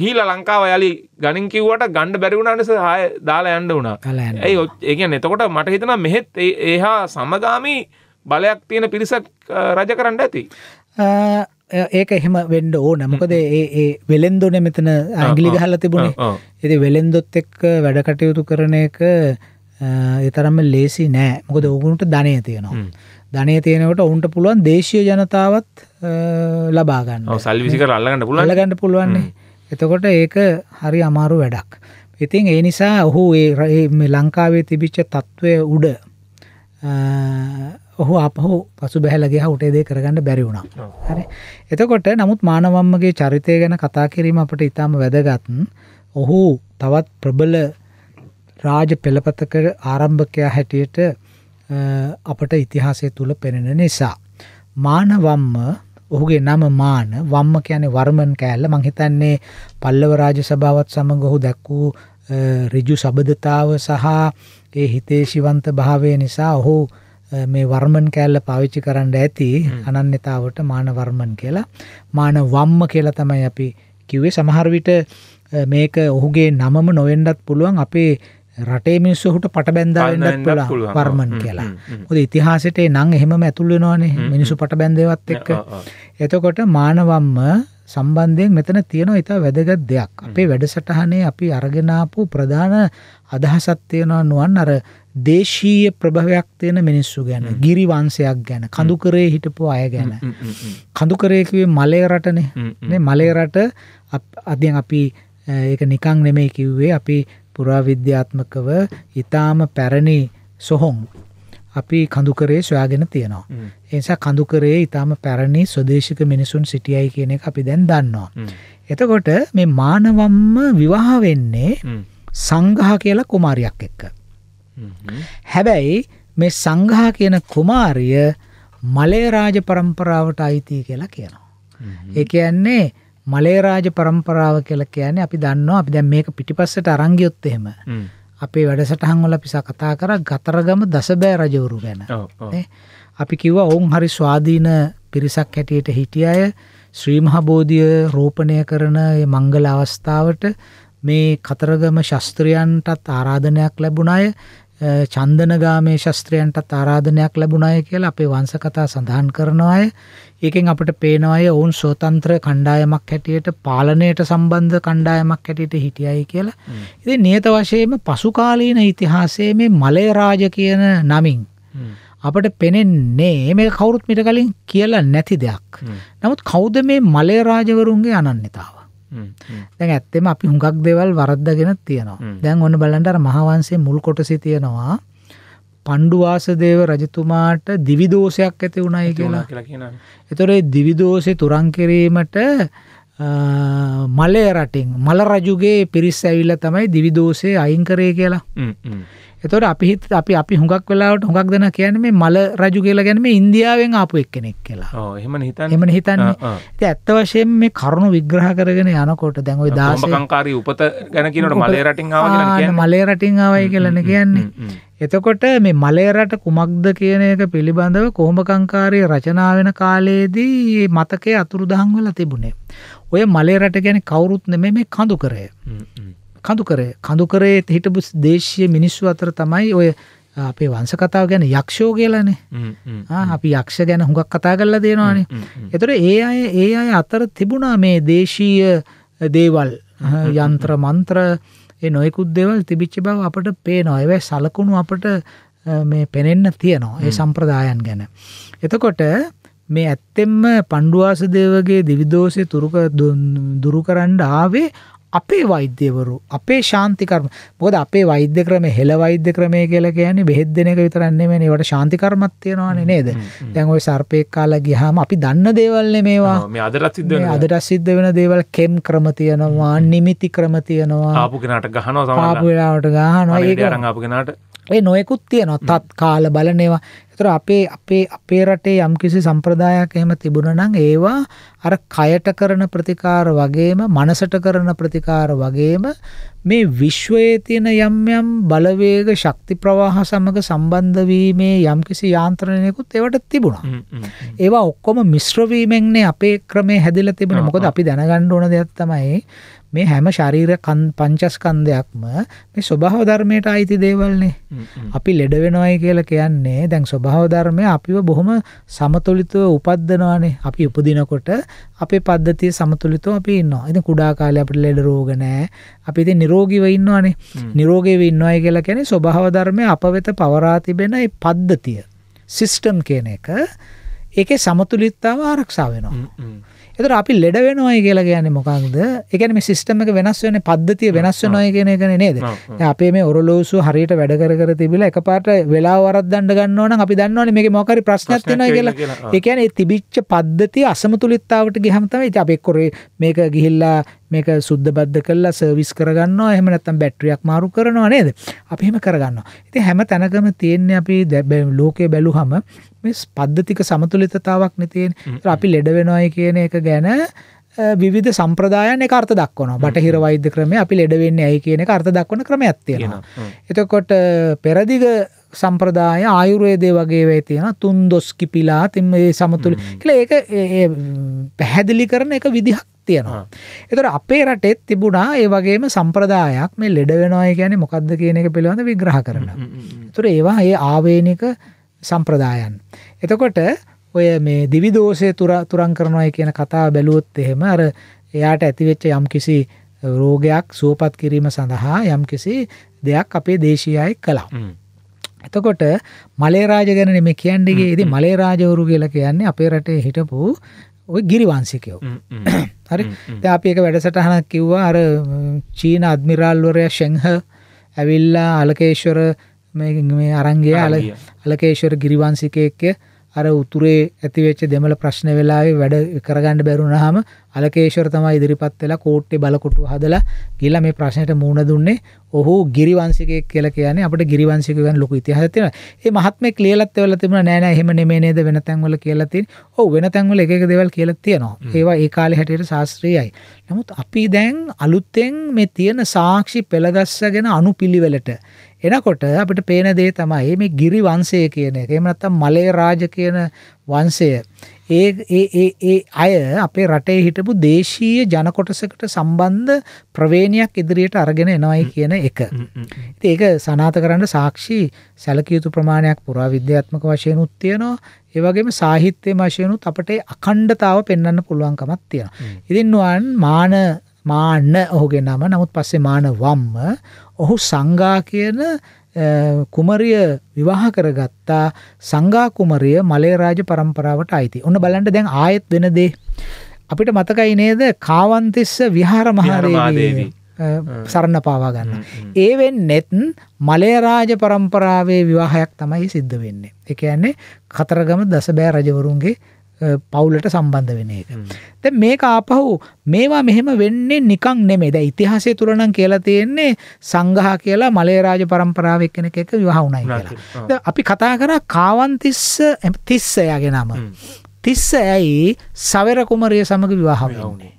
ගීල ලංකාව යලි ගනින් කිව්වට ගණ්ඩ බැරිවුණට හය දාලා ඇන්ඩ වුණා ඇයි ඒගැන් එතකොට මට හිතන මෙහෙත් ඒහා සමගාමී බලයක් තියෙන පිරිසක් රජ කරන්න ඇති ඒක එහෙම වෙන්ඩ ඕන මොකද ඒ වෙලෙන්දොන මෙතන ඇගිලි ගහල තිබුණේ එති වෙලෙන්දොත් එක්ක වැඩ කටයුතු කරන එක එතරම්ම ලේසි නෑ මොකද ඔගුණට ධනය තියෙනවා ධනය තියෙනවට ඔවුන්ට පුළුවන් දේශය ජනතාවත් ලබාගන්න සල්විසික රල්ලගන්න පුළල්ලගන්න පුළුවන්නේ එතකොට ඒක හරි අමාරු වැඩක්. ඉතින් ඒ නිසා ඔහු ඒ ලංකාවේ තිබිච්ච තත්ත්වය උඩ ඔහු අපහු පසු බැහලගේ හුටේ දේ කරගන්න බැරි වුණා හරි එතකොට නමුත් මානවම්මගේ චරිතය ගැන කතා කිරීම අපට ඉතාම වැදගත්න් ඔහු තවත් ප්‍රබල රාජ පෙළපතක ආරම්භකයා හැටියට අපට ඉතිහාසය තුළ පෙනෙන නිසා මානවම්ම ඔහුගේ නම මාන වම්ම කියන්නේ වර්මන් කෑල්ල මං හිතන්නේ පල්ලව රාජ සභාවත් සමඟ ඔහු දැක්වූ ඍජු සබදතාව සහ ඒ හිතේ ශිවන්ත භාවය නිසා ඔහු මේ වර්මන් කෑල්ල පාවිච්චි කරන්න ඇති අනන්‍යතාවට මාන වර්මන් කියලා මාන වම්ම කියලා තමයි අපි කිව්වේ සමහර විට මේක ඔහුගේ නමම නොවෙන්නත් පුළුවන් අපේ රටේ මිනිස්සු ඔහුට පට බැඳා වෙන්නත් පුළුවන් වර්මන් කියලා. මොකද ඉතිහාසෙට නම් එහෙමම ඇතුල් වෙනවනේ මිනිස්සු පට බැඳේවත් එක්ක. එතකොට මානවම්ම සම්බන්ධයෙන් මෙතන තියෙනවා ඊට වැදගත් දෙයක්. අපේ වැඩසටහනේ අපි අරගෙන ප්‍රධාන අදහසක් තියෙනවා නුවන් අර දේශීය ප්‍රභවයක් තියෙන මිනිස්සු ගැන ගිරි වංශයක් ගැන කඳුකරේ හිටපු අය ගැන කඳුකරේ කිව්වේ මලේ රටනේ නේ මලේ රට අදින් අපි ඒක නිකන් නෙමෙයි කිව්වේ අපි පුරාවිද්‍යාත්මකව ඊටාම පැරණි සොහොන් අපි කඳුකරේ සොයාගෙන තියෙනවා. ඒ නිසා කඳුකරේ ඊටාම පැරණි ස්වදේශික මිනිසුන් සිටියයි කියන එක අපි දැන් දන්නවා. එතකොට මේ මානවම්ම විවාහ වෙන්නේ සංඝහ කියලා කුමාරියක් එක්ක. හැබැයි මේ සංඝහ කියන කුමාරිය මලේ රාජ પરම්පරාවට අයිති කියලා කියනවා. ඒ කියන්නේ මලේරාජ පරම්පරාව කියලා කියන්නේ අපි දන්නවා අපි දැන් මේක පිටිපස්සට අරන් ගියොත් එහෙම අපේ වැඩසටහන් වල අපි කතා කරා ගතරගම දසබෑ රජවරු ගැන අපි කිව්වා ඔවුන් හරි ස්වාධීන පිරිසක් හැටියට හිටිය අය ශ්‍රී මහා බෝධිය රෝපණය කරන මේ මංගල අවස්ථාවට මේ කතරගම ශාස්ත්‍රයන්ටත් ආරාධනයක් ලැබුණ අය චන්දනගාමේ ශාස්ත්‍රයන්ටත් ආරාධනයක් ලැබුණ අය කියලා අපේ වංශ කතා සඳහන් කරන අය ඒකෙන් අපට පේනවාය ඔවුන් ස්වතන්ත්‍ර කණ්ඩායමක් හැටියට පාලනයට සම්බන්ධ කණ්ඩායමක් හැටියට හිටියයි කියලා. ඉතින් නියත වශයෙන්ම පසුකාලීන ඉතිහාසයේ මේ මලය රාජ කියන නමින් අපට පෙනෙන්නේ මේ කවුරුත් මිට කලින් කියලා නැති දෙයක්. නමුත් කවුද මේ මලය රාජවරුන්ගේ අනන්‍යතාව? දැන් ඇත්තෙම අපි හුඟක් දෙවල් වරද්දගෙන තියෙනවා. දැන් ඔන්න බලන්න අර මහවංශයේ මුල් කොටසේ තියෙනවා පණ්ඩුවාසදේව රජතුමාට දිවිදෝෂයක් ඇති වුණයි කියලා එතොරේ දිවිදෝෂය තුරන් කිරීමට මලය රටින් මල රජුගේ පිරිස් ඇවිල්ල තමයි දිවිදෝෂය අයිංකරේ කියලා එතකොට අපි හිත අපි අපි හුඟක් වෙලාවට හුඟක් දෙනා කියන්නේ මේ මල රජු කියලා කියන්නේ මේ ඉන්දියාවෙන් ආපු එක්කෙනෙක් කියලා. ඔව් එහෙමනේ හිතන්නේ. එහෙමනේ හිතන්නේ. ඉතින් ඇත්ත වශයෙන්ම මේ කරුණු විග්‍රහ කරගෙන යනකොට දැන් ওই 16 කම්කංකාරී උපත ගැන කියනකොට මලේ රටින් ආවා කියලා කියන්නේ. මලේ රටින් ආවයි කියලානේ කියන්නේ. එතකොට මේ මලේ රට කුමක්ද කියන එක පිළිබඳව කොහොඹකංකාරී රචනා වෙන කාලයේදී මතකයේ අතුරුදහන් වෙලා තිබුණේ. ඔය මලේ රට කියන්නේ කවුරුත් නෙමෙයි මේ කඳුකරය. කඳුකරය කඳුකරේ හිටපු දේශය මිනිස්සු අතර තමයි ඔය අපේ වංස කතාව ගැන යක්ෂෝ කියලනේ අපි යක්ෂ ගැන හුඟක් කතා කරලා දෙනවානේ එතොට ඒ අය ඒ අය අතර තිබුණා මේ දේශීය දේවල් යන්ත්‍ර මන්ත්‍ර නොයකුත් දෙවල් තිබිච්ච බව අපට පේනවා ඇවැ සලකුණු අපට මේ පෙනෙන්න තියනවා ඒ සම්ප්‍රදායන් ගැන එතකොට මේ ඇත්තෙම පණ්ඩුවාසදේවගේ දිවිදෝසය තුරුක දුරු කරන්න ආවේ අපේ වෛද්‍යවරු අපේ ශාන්තිකර්ම බොද අපේ වෛද්‍ය ක්‍රම හෙළ වෛද්‍ය ක්‍රමය කියලා කියන්නේ බෙහෙත් දෙන එක විතරන්නේ මේ ඒවට ශාන්තිකර්මත් තියෙනවානේ නේද දැන් ওই සර්පෙක් කාලා ගියාම අපි දන්න දේවල් නේ මේවා මේ අදටත් සිද්ධ වෙන අදටත් සිද්ධ වෙන දේවල් කෙම් ක්‍රම තියෙනවා නිමිති ක්‍රම තියෙනවා ආපු කෙනාට ගහනවා සමහරවිට ආපු වෙලාවට ගහනවා ඒක අරන් ආපු කෙනාට ඒ නොයෙකුත් තියෙනවා තත් කාල බලනවා ඒතර අපේ අපේ අපේ රටේ යම්කිසි සම්ප්‍රදායක් එහෙම තිබුණා නම් ඒවා අර කයට කරන ප්‍රතිකාර වගේම මනසට කරන ප්‍රතිකාර වගේම මේ විශ්වයේ තියෙන යම් යම් බලවේග ශක්ති ප්‍රවාහ සමග සම්බන්ධ වීමේ යම්කිසි යාන්ත්‍රණයකුත් ඒවට තිබුණා. ඒවා ඔක්කොම මිශ්‍ර වීමෙන්නේ අපේ ක්‍රමේ හැදිලා තිබුණේ. මොකද අපි දැනගන්න ඕන දෙයක් තමයි මේ හැම ශරීර පංචස්කන්ධයක්ම මේ ස්වභාව ධර්මයට අයිති දේවල්නේ. අපි ලෙඩ වෙනවයි කියලා කියන්නේ දැන් ස්වභාව ධර්මය අපිව බොහොම සමතුලිතව උපද්දනවානේ. අපි උපදිනකොට අපේ පද්ධතිය සමතුලිතව අපි ඉන්නවා. ඉතින් කුඩා කාලේ අපිට ලෙඩ රෝග නැහැ. අපි ඉතින් නිරෝගීව ඉන්නවානේ. නිරෝගීව ඉන්නවයි කියලා කියන්නේ ස්වභාව ධර්මය අප වෙත පවරා තිබෙන ඒ පද්ධතිය. සිස්ටම් කියන එක ඒකේ සමතුලිතතාව ආරක්ෂා වෙනවා. එතකොට අපි ලෙඩ වෙනවයි කියලා කියන්නේ මොකක්ද? ඒ කියන්නේ මේ සිස්ටම් එක වෙනස් වෙන්නේ පද්ධතිය වෙනස් වෙනවයි කියන එකනේ නේද? අපේ මේ ඔරලෝසු හරියට වැඩ කර කර තිබිලා එකපාරට වෙලාව වරද්දන්න ගන්නව නම් අපි දන්නවනේ මේකේ මොකක් හරි ප්‍රශ්නයක් වෙනවා කියලා. ඒ කියන්නේ ඒ තිබිච්ච පද්ධතිය අසමතුලිතතාවට ගියහම තමයි ඉතින් අපි එක්කෝ මේක ගිහිල්ලා මේක සුද්ධ බද්ධ කල්ලා සර්විස් කරගන්නවා එහෙම නැත්තම් බැටරියක් මාරු කරනවා නේද අපි එහෙම කරගන්නවා ඉතින් හැම තැනකම තියෙන්නේ අපි ලෝකේ බැලුවම මේ ස්පද්ධතික සමතුලිතතාවක් නැතිෙන් අපි ලෙඩ වෙනොයි කියන එක ගැන විධ සම්ප්‍රදායන කර්ත දක්වන බටහිර වෛද්‍ය ක්‍රමය අපි ලෙඩවෙන්න ඇයි කියන අර්ථ දක්වන ක්‍රම ඇත්තියෙනවා. එතකොට පෙරදිග සම්ප්‍රදාය ආයුරේදේ වගේ වේ තියෙන තුන් දොස්කි පිලා තිම සමතුළ කියල ඒක පැහැදිලි කරන එක විදිහක් තියෙනවා. එතට අපේ රටෙත් තිබුණා ඒ වගේම සම්ප්‍රදායක් මේ ලෙඩ වෙනවාය ගැන මොකක්ද කියන එක පිළිබඳ විග්‍රහ කරන. තුර ඒවා ඒ ආවේනික සම්ප්‍රදායන්. එතකොට ඔය මේ දිවිදෝෂය තුරන් කරනවායි කියන කතා බැලුවොත් එහෙම අර එයාට ඇතිවෙච්ච යම් කිසි රෝගයක් සුවපත් කිරීම සඳහා යම් කිසි දෙයක් අපේ දේශයයි කලා. එතකොට මලේරාජ ගැන මේ කියන්නගේ ඉදි මලේරාජවරු කියලා කියන්නේ අපේ රටේ හිටපු ඔය ගිරිවන්සිකයෝ. හරි අප එක වැඩසටහනක් කිව්වා අර චීන අධමිරාල්වරය ශෙංහ ඇවිල්ලා අලකේශ්වර මේ මේ අරංගේ අල අලකේශ්වර ගිරිවන්සිකයෙක්ක අර උතුරේ ඇතිවෙච්ච දෙමළ ප්‍රශ්න වෙලාවේ වැඩ කරගන්න බැරුණාම අලකේශ්වර තමයි ඉදිරිපත් වෙලා කෝට්ටේ බලකොටුව හදලා ගිහලා මේ ප්‍රශ්නෙට මූණ දුන්නේ. ඔහු ගිරිවංශිකයෙක් කියලා කියන්නේ අපිට ගිරිවංශික ගැන ලොකු ඉතිහාසයක් තියෙනවා. ඒ මහත්මයෙක් ලියලත් ඒවල තිබුණා නෑ නෑ එහෙම නෙමෙයි නේද වෙන තැන්වල කියලා තියෙන. ඔව් වෙන තැන්වල එක එක දේවල් කියලා තියෙනවා. ඒවා ඒ කාලේ හැටියට ශාස්ත්‍රීයයි. නමුත් අපි දැන් අලුතෙන් මේ තියෙන සාක්ෂි පෙළගස්සගෙන අනුපිළිවෙලට එනකොට අපිට පේන දේ තමයි මේ ගිරි වංශය කියන එක. එහෙම නැත්නම් මලේ රාජ කියන වංශය. ඒ ඒ ඒ ඒ අය අපේ රටේ හිටපු දේශීය ජන කොටසකට සම්බන්ධ ප්‍රවේණියක් ඉදිරියට අරගෙන එනවයි කියන එක. ඉතින් ඒක සනාථ කරන්න සාක්ෂි සැලකිය යුතු ප්‍රමාණයක් පුරා විද්‍යාත්මක වශයෙන් උත් තියෙනවා. ඒ වගේම සාහිත්‍ය වශයෙන් උත් අපට අඛණ්ඩතාව පෙන්වන්න පුළුවන්කමක් තියෙනවා. ඉතින් නුවන් මාන මාන්න ඔහුගේ නම නමුත් පස්සේ මාන වම්ම ඔහු සංගා කියන කුමරිය විවාහ කරගත්තා සංගා කුමරිය මලේ රාජ પરම්පරාවට අයිති. ඔන්න බලන්න දැන් ආයෙත් වෙන දේ. අපිට මතකයි නේද කාවන්තිස්ස විහාර මහරේවි සරණ පාවා ගන්න. ඒ වෙන්නෙත් මලේ රාජ પરම්පරාවේ විවාහයක් තමයි සිද්ධ වෙන්නේ. ඒ කියන්නේ කතරගම දසබෑ රජවරුන්ගේ පවුලට සම්බන්ධ වෙන එක. දැන් මේක ආපහු මේවා මෙහෙම වෙන්නේ නිකන් නෙමෙයි. දැන් ඉතිහාසය තුල නම් කියලා තියෙන්නේ සංඝහා කියලා මලේ රාජ પરම්පරාවේ කෙනෙක් එක්ක විවාහ වුණයි කියලා. දැන් අපි කතා කරා කාවන්තිස්ස 30 යාගේ නම. තිස්ස ඇයි සවර කුමරිය සමග විවාහ වුණේ.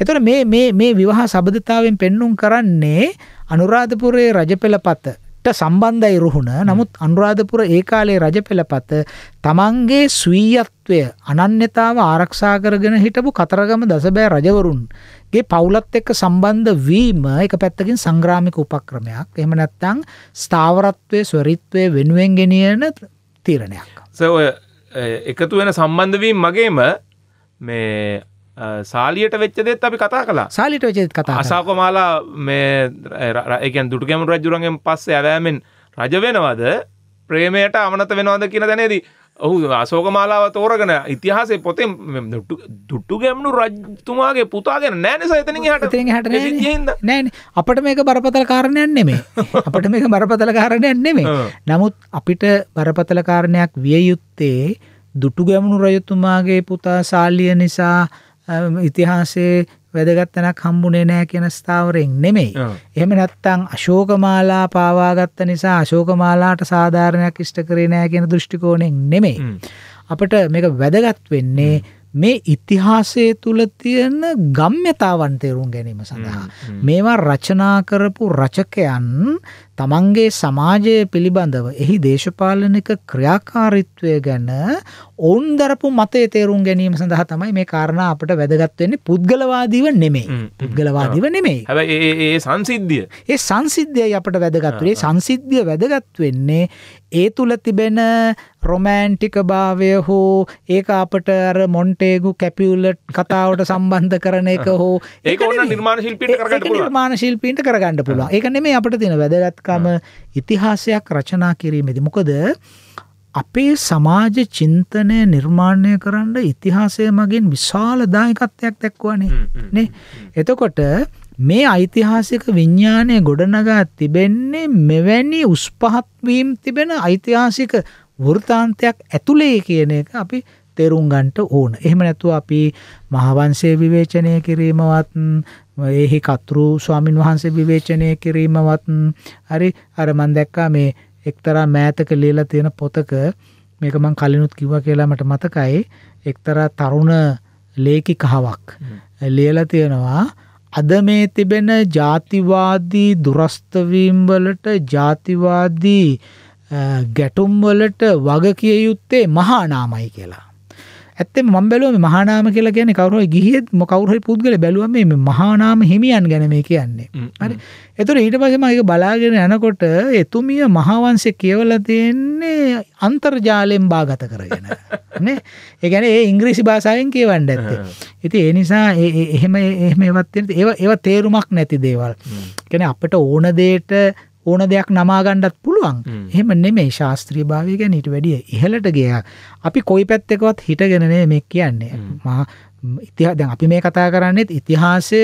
එතකොට මේ මේ මේ විවාහ සබඳතාවෙන් පෙන්눔 කරන්නේ අනුරාධපුරයේ රජපෙළපත සම්බන්ධයි රුහුණ නමුත් අනුරාධපුර ඒ කාලේ රජ පෙළපත තමන්ගේ ස්වීයත්වය අනන්‍යතාව ආරක්ෂා කරගෙන හිටපු කතරගම දසබෑ රජවරුන්ගේ පවුලත් එක්ක සම්බන්ධ වීම එක පැත්තකින් සංග්‍රාමික උපක්‍රමයක් එහෙම නැත්තං ස්ථාවරත්වය ස්වරිත්වය වෙනුවෙන් ගෙනියන තීරණයක්. එකතු වෙන සම්බන්ධවීම මගේම මේ සාලියට වෙච්චදෙත් අපි කතා කලා සාලිට වෙච්චත් කතා අසාකොමාලා මේ රයකන් දුටුගැම රජුරන්ගෙන් පස්සේ ඇවෑමෙන් රජ වෙනවද ප්‍රේමයට අමනත වෙනවාද කියන දැනේදී ඔහු අසෝකමාලාව තෝරගෙන ඉතිහාසේ පොතේ දුට්ටු ගැමුණු රජතුමාගේ පුතාගෙන නෑන සතන හට හට නෑන අපට මේක බරපතල කාරණයක් නෙමේ අපට මේක බරපතල කාරණයක් නෙමේ නමුත් අපිට බරපතල කාරණයක් විය යුත්තේ දුටු ගැමුණු රජතුමාගේ පුතා සාලිය නිසා ඉතිහාසයේ වැදගත් තැනක් හම්බුනේ නැහැ කියන ස්ථාවරයෙන් නෙමෙයි. එහෙම නැත්නම් අශෝකමාලා පාවාගත්ත නිසා අශෝකමාලාට සාධාරණයක් ඉෂ්ට කරේ නැහැ කියන දෘෂ්ටි කෝණයෙන් නෙමෙයි. අපිට මේක වැදගත් වෙන්නේ මේ ඉතිහාසය තුල තියෙන ගම්්‍යතාවන් තේරුම් ගැනීම සඳහා මේවා රචනා කරපු රචකයන් තමන්ගේ සමාජය පිළිබඳව එහි දේශපාලනික ක්‍රියාකාරීත්වය ගැන ඔවුන් දරපු මතය තේරුම් ගැනීම සඳහා තමයි මේ කාරණා අපට වැදගත් වෙන්නේ පුද්ගලවාදීව නෙමෙයි පුද්ගලවාදීව නෙමෙයි හැබැයි ඒ සංසිද්ධිය ඒ සංසිද්ධියයි අපට වැදගත් වෙන්නේ සංසිද්ධිය වැදගත් වෙන්නේ ඒ තුල තිබෙන රොමෑන්ටික භාවය හෝ ඒක අපට අර මොන්ටේගු කැපියුලට් කතාවට සම්බන්ධ කරන එක හෝ ඒක ඕන නිර්මාණ ශිල්පීන්ට කරගන්න පුළුවන් නිර්මාණ ශිල්පීන්ට කරගන්න පුළුවන් ඒක නෙමෙයි අපිට තියෙන වැදගත් දක්ෂකම ඉතිහාසයක් රචනා කිරීමේදි. මොකද අපේ සමාජ චින්තනය නිර්මාණය කරන්න ඉතිහාසය මගින් විශාල දායකත්වයක් දැක්වනේ නේ. එතකොට මේ ඓතිහාසික විඤ්ඥානය ගොඩනගා තිබෙන්නේ මෙවැනි උස්පහත්වීම් තිබෙන ඓතිහාසික වෘතාන්තයක් ඇතුළේ කියන එක අපි තේරුම් ගන්නට ඕන. එහෙම නැතුව අපි මහවංශයේ විවේචනය කිරීමවත් එහි කතුරු ස්වාමින් වහන්සේ විවේචනය කිරීමවත් හරි අර මම දැක්කා මේ එක්තරා මෑතක ලියලා තියෙන පොතක මේක මම කලිනුත් කිව්වා කියලා මට මතකයි එක්තරා තරුණ ලේඛිකාවක් ලියලා තියෙනවා අද මේ තිබෙන ಜಾතිවාදී දුරස්ත වලට ಜಾතිවාදී ගැටුම් වලට වග කිය යුත්තේ මහානාමයි කියලා. ඇත්තෙම මම බැලුවා මේ මහා නාම කියලා කියන්නේ කවුරු හරි ගිහියෙත් කවුරු හරි පුද්ගලෙ බැලුවා මේ මහා නාම හිමියන් ගැන මේ කියන්නේ. හරි. ඒතර ඊට පස්සේ මම ඒක බලාගෙන යනකොට එතුමිය මහාවංශය කියවලා තියෙන්නේ අන්තර්ජාලයෙන් බාගත කරගෙන. නේ? ඒ කියන්නේ ඒ ඉංග්‍රීසි භාෂාවෙන් කියවන්න ඇත්තේ. ඉතින් ඒ නිසා එහෙම එහෙම ඒවත් තියෙන ඒවා ඒවා තේරුමක් නැති දේවල්. කියන්නේ අපිට ඕන දෙයට ඕන දෙයක් නමාගණ්ඩත් පුළුවන් එහෙම නෙමේ ශාස්ත්‍රී භාවය ගැන ඊට වැඩිය ඉහලට ගිය අපි කොයි පැත්තකවත් හිටගෙනනේ මේ කියන්නේ මහා ඉතිහා දැන් අපි මේ කතා කරන්නේත් ඉතිහාසය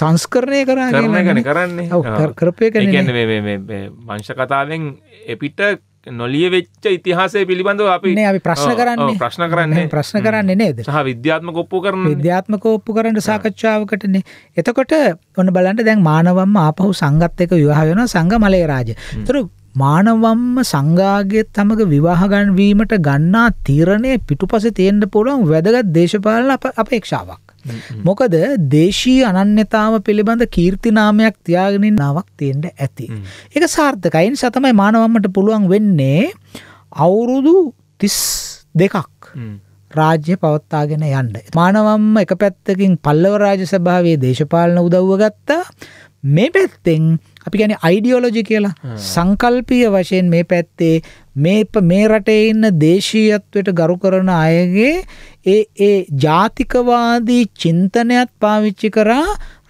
සංස්කරණය කරගෙන කරන්නේ කරන්නේ කරපය කියන්නේ මේ වංශ කතාවෙන් එපිට නොලිය වෙච්ච ඉතිහාසය පිළිබඳව අපි අපි ප්‍රශ්න කරන්න ප්‍රශ්න කරන්නේ ප්‍රශ්න කරන්නේ නේද සහ විද්‍යාත්මක ඔප්පු කරන විද්‍යාත්මක ඔප්පු කරන්න සාකච්ඡාවකටනේ එතකොට ඔන්න බලන්න දැන් මානවම්ම ආපහු සංගත් එක විවාහ වෙනවා සංගමලේ රාජ. ඒතර මානවම්ම සංඝාගේ තමග විවාහ ගන්වීමට ගන්නා තීරණය පිටුපසේ තියෙන්න පුළුවන් වැදගත් දේශපාලන අපේක්ෂාවක්. මොකද දේශී අනන්‍යතාව පිළිබඳ කීර්තිනාමයක් තියාගෙනින් නාවක් තියෙන්ට ඇති. එක සාර්ථකයින් සතමයි මානවම්මට පුළුවන් වෙන්නේ අවුරුදු තිස් දෙකක් රාජ්‍ය පවත්තාගෙන යන්න. මානවම්ම එක පැත්තකින් පල්ලව රාජ සභාවේ දේශපාලන උදව්ව ගත්තා මේ පැත්තෙන් අපි ගැන අයිඩියෝලොජි කියලා සංකල්පීය වශයෙන් මේ පැත්තේ මේ මේ රටේ ඉන්න දේශීයත්වයට ගරු කරන අයගේ ඒ ඒ ජාතිකවාදී චින්තනයත් පාවිච්චි කරා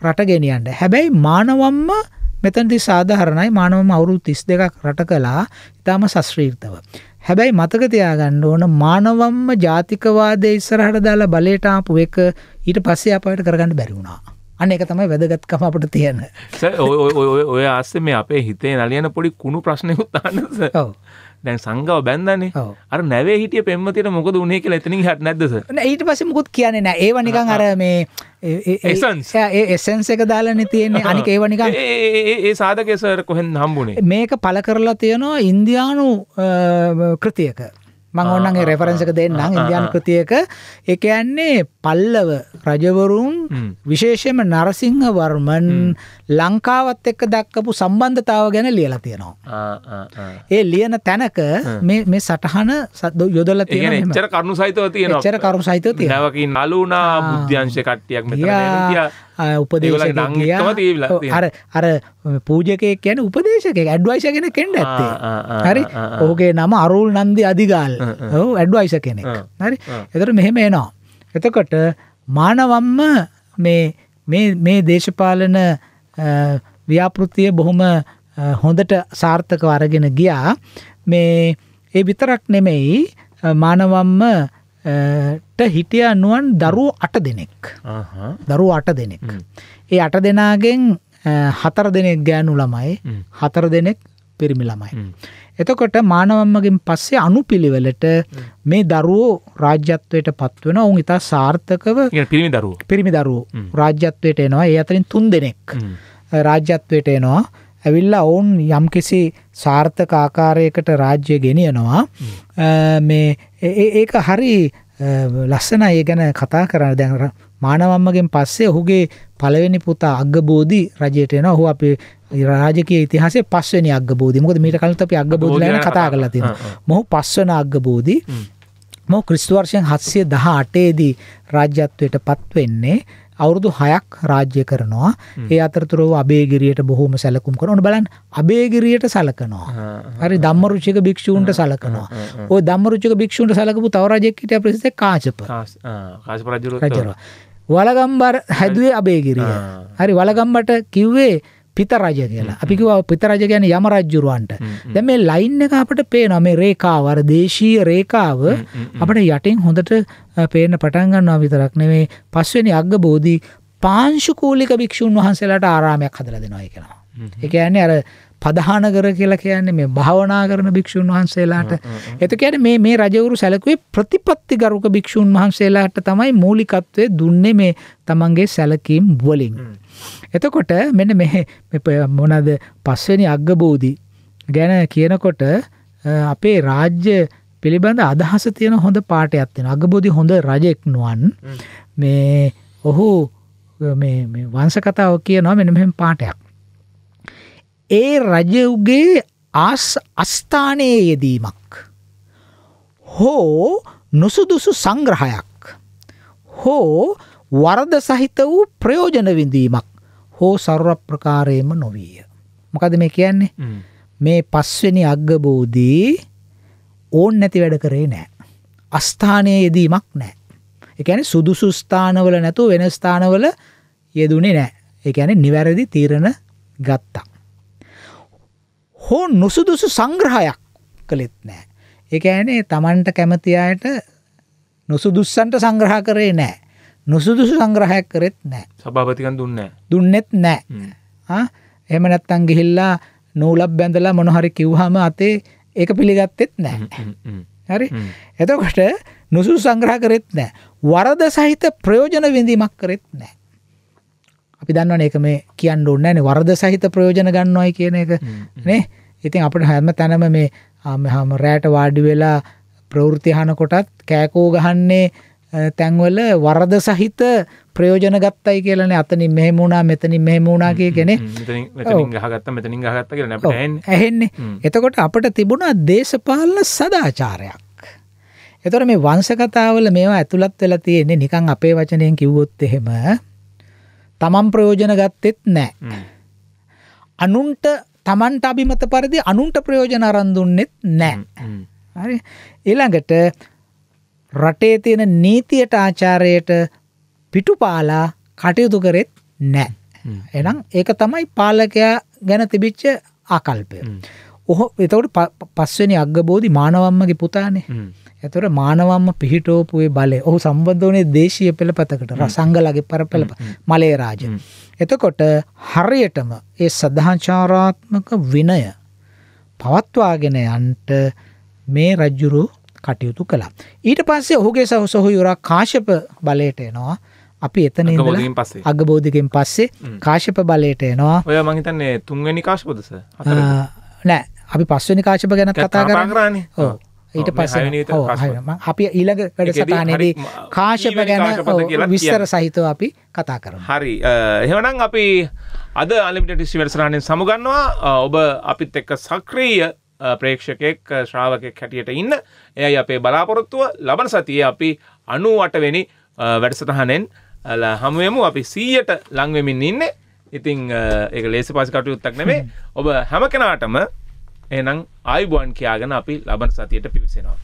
රට ගෙනියන්න. හැබැයි මානවම්ම මෙතනදි සාධාරණයි මානවම අවුරුදු 32ක් රට කළා ඊටාම ශස්ත්‍රීර්තව. හැබැයි මතක තියාගන්න ඕන මානවම්ම ජාතිකවාදයේ ඉස්සරහට දාලා බලයට ආපු එක ඊට පස්සේ අපායට කරගන්න බැරි වුණා. අන්න එක තමයි වැදගත්කම අපට තියෙන ඔය ආස්සේ මේ අපේ හිතේ නලියන පොඩි කුණු ප්‍රශ්නයකුත් අහන්න ඔව් දැන් සංගව බැන්දන්නේ අර නැවේ හිටිය පෙම්මතිට මොකද උනේ කියලා එතනින් හට නැද්දස ඊට පස්සේ මොකුත් කියන්නේ නැහැ ඒව නිකන් අර මේ එසන්ස් ඒ එසන්ස් එක දාලානේ තියෙන්නේ අනික ඒව නිකන් ඒ සාධකේ සර් කොහෙන් හම්බුනේ මේක පළ කරලා තියෙනවා ඉන්දියානු කෘතියක මංඔන්නන්ගේ රෙෆරන්සක දෙන්නම් ඉන්දයන් කෘතියක එකයන්නේ පල්ලව රජවරුන් විශේෂම නරසිංහ වර්මන් ලංකාවත් එක්ක දක්කපු සම්බන්ධතාව ගැන ලියල තියෙනවා. ඒ ලියන තැනක මේ සටහන සද යොදල තියෙන චර කරුණු සහිතව තියෙන චර කරු සහිත තියකින් අලුනා බුද්‍යංශ කට්ටියක් මෙ උපදේශ අර අර පූජකය කියන උපදේශක ඇඩ්වයිශ කෙන කෙන්ඩ ඇත්තේ හරි ඕගේ නම අරුල් නන්දි අධිගාල් ඇඩ්වයිශ කෙනෙක් හරි එතර මෙහෙම එනවා එතකොට මානවම්ම මේ මේ දේශපාලන ව්‍යාපෘතිය බොහොම හොඳට සාර්ථක අරගෙන ගියා මේ ඒ විතරක් නෙමෙයි මානවම්ම හිටිය අනුවන් දරු අට දෙනෙක් දරු අට දෙනෙක්. ඒ අට දෙනාගෙන් හතර දෙනෙක් ගෑනු ළමයි හතර දෙනෙක් පිරිමි ළමයි. එතකොට මානවම්මගෙන් පස්සේ අනුපිළිවෙලට මේ දරුවෝ රාජ්‍යත්වයට පත්වෙන ඔවුන් ඉතා සාර්ථකව පිරිමි දරුව පිරිමි දරුව රාජ්‍යත්වයට එනවා ඒ අතරින් තුන් දෙනෙක් රාජ්‍යත්වයට එනවා ඇවිල්ලා ඔවුන් යම් කිසි සාර්ථක ආකාරයකට රාජ්‍ය ගෙනියනවා මේ ඒක හරි ලස්සනයි ඒ ගැන කතා කරන්න දැන් මානවම්මගෙන් පස්සේ ඔහුගේ පළවෙනි පුතා අග්ගබෝධි රජයට එනවා. ඔහු අපේ රාජකීය ඉතිහාසයේ පස්වෙනි අග්ගබෝධි. මොකද මීට කලින් අපි අග්ගබෝධි ගැන කතා කරලා තියෙනවා. මොහු පස්වන අග්ගබෝධි. මොහු ක්‍රිස්තු වර්ෂයෙන් 718 දී රාජ්‍යත්වයට පත් වෙන්නේ. අවුරුදු හයක් රාජ්‍ය කරනවා ඒ අතරතුරව අබේගිරියට බොහොම සැලකුම් කර ඕන බලන් අබේගිරියට සලකනවා හරි දම්මරුචික භික්ෂූන්ට සලකනවා ඔය දම්මරුචික භික්ෂූන්ට සලකපු තවරජෙක්කට ප්‍රසිත කාශප රජරවා වලගම්බර හැදුවේ අබේගිරිය හරි වලගම්බට කිව්වේ පිතරජ කියලා අපිකිව පිතරජ ගැන යම රජ්ජුරුවන්ට දැ මේ ලයින් එක අපට පේන මේ රේකාවර දේශීය රේකාව අපට යටින් හොඳට පේන පටන්ගන්නවා විතරක් නෙවේ පස්වෙනි අග්ග බෝධී පාංශුකූලික භික්‍ෂූන් වහන්සේලාට ආරාමයක් හදල දෙනවා කියලා එක ඇන්නේ අර පදහන කර කියලා කියන්නේ මේ භාවනා කරන භික්‍ෂූන් වහන්සේලාට එත කියන මේ මේ රජවරු සැලකුවේ ප්‍රතිපත්ති ගරුක භික්‍ෂූන් වහන්සේලාට තමයි මූලිකත්වය දුන්නේ මේ තමන්ගේ සැලකීම් වලින් එතකොට මෙන්න මෙහෙ මොනද පස්වෙනි අග්ගබෝධි ගැන කියනකොට අපේ රාජ්‍ය පිළිබඳ අදහස තියෙන හොඳ පාටයක් තියෙන අග්ගබෝධි හොඳ රජෙක් නුවන් මේ ඔහු මේ වංශ කතාව කියනවා මෙන්න මෙහෙම පාටයක්. ඒ රජුගේ ආස් අස්ථානයේ යෙදීමක් හෝ නුසුදුසු සංග්‍රහයක් හෝ වරද සහිත වූ ප්‍රයෝජන විඳීමක් හෝ සර්ව ප්‍රකාරයෙන්ම නොවීය. මොකද මේ කියන්නේ මේ පස්වෙනි අග්ගබෝධී ඕන් නැති වැඩ කරේ නෑ. අස්ථානයේ යෙදීමක් නෑ. එකැන සුදුසු ස්ථානවල නැතු වෙන ස්ථානවල යෙදුනේ නෑ එකැන නිවැරදි තීරණ ගත්තා. හෝ නොසුදුසු සංග්‍රහයක් කළෙත් නෑ. එක ඇනේ තමන්ට කැමති අයට නොසුදුස්සන්ට සංග්‍රහ කරේ නෑ නුසුදුසු සංග්‍රහයක් කරෙත් නෑ සභාපතිකන් දුන්නේ දුන්නෙත් නෑ එහෙම නැත්තම් ගිහිල්ලා නූලක් බැඳලා මොන හරි කිව්වහම අතේ ඒක පිළිගත්තෙත් නෑ හරි එතකොට නුසුදු සංග්‍රහ කරෙත් නෑ වරද සහිත ප්‍රයෝජන විඳීමක් කරෙත් නෑ අපි දන්නවනේ ඒක මේ කියන්න ඕනේ නෑනේ වරද සහිත ප්‍රයෝජන ගන්නවයි කියන එක නේ ඉතින් අපිට හැම තැනම මේ හැම රැට වාඩි වෙලා ප්‍රවෘත්ති අහනකොටත් කෑකෝ ගහන්නේ තැන්වල වරද සහිත ප්‍රයෝජන ගත්තයි කියලනේ අතනින් මෙහෙම වුණා මෙතනින් මෙහෙම වුණා කිය කෙනෙක් ගහගත්ත මෙතනින් ගහගත්ත කියලා අපිට ඇහෙන්නේ. එතකොට අපිට තිබුණා දේශපාලන සදාචාරයක්. එතකොට මේ වංශ කතාවල මේවා ඇතුළත් වෙලා තියෙන්නේ නිකන් අපේ වචනයෙන් කිව්වොත් එහෙම තමන් ප්‍රයෝජන ගත්තෙත් නැහැ. අනුන්ට තමන්ට අභිමත පරිදි අනුන්ට ප්‍රයෝජන අරන් දුන්නෙත් නැහැ. හරි. ඊළඟට රටේ තියෙන නීතියට ආචාරයට පිටුපාලා කටයුතු කරෙත් නෑ. එනම් ඒක තමයි පාලකයා ගැන තිබිච්ච ආකල්පය. ඔහො එතවට පස්වනි අගබෝධි මානවම්මගේ පුතානේ. ඇතුර මානවම්ම පිහිටෝපුේ බලය ඔහු සම්බන්ධ වනේ දේශය පෙළපතකට රසංගලගේ පර පෙළප මලේ රාජ. එතකොට හරියටම ඒ සදහාචාරාත්මක විනය පවත්වාගෙන යන්ට මේ රජ්ජුරු කටයුතු කළා. ඊට පස්සේ ඔහුගේ සහ සොහොයුරා කාශප බලයට එනවා. අපි එතන ඉඳලා අගබෝධිකෙන් පස්සේ කාශප බලයට එනවා. ඔය මං හිතන්නේ තුන්වෙනි කාශපද සර්? නෑ, අපි පස්වෙනි කාශප ගැන කතා කරන්නේ. ඔව්. ඊට පස්සේ අපි ඊළඟ වැඩසටහනේදී කාශප ගැන විස්තර සහිතව අපි කතා කරමු. හරි. එහෙනම් අපි අද අන්ලිමිටඩ් ටීවී වැඩසටහනෙන් සමුගන්නවා. ඔබ අපිත් එක්ක සක්‍රීය ප්‍රේක්ෂකෙක් ශ්‍රාවකෙක් හැටියට ඉන්න එයයි අපේ බලාපොරොත්තුව ලබන සතිය අපි අනුවටවෙනි වැඩසටහනෙන් හමුවමු අපි සීයට ලංවෙමින් ඉන්න ඉතිං එක ලේසි පසි කටයුත්තක් නෙමේ ඔබ හැම කෙනාටම එනම් අයිබුවන් කියයාගෙන අපි ලබන සතියට පිවිසෙනවා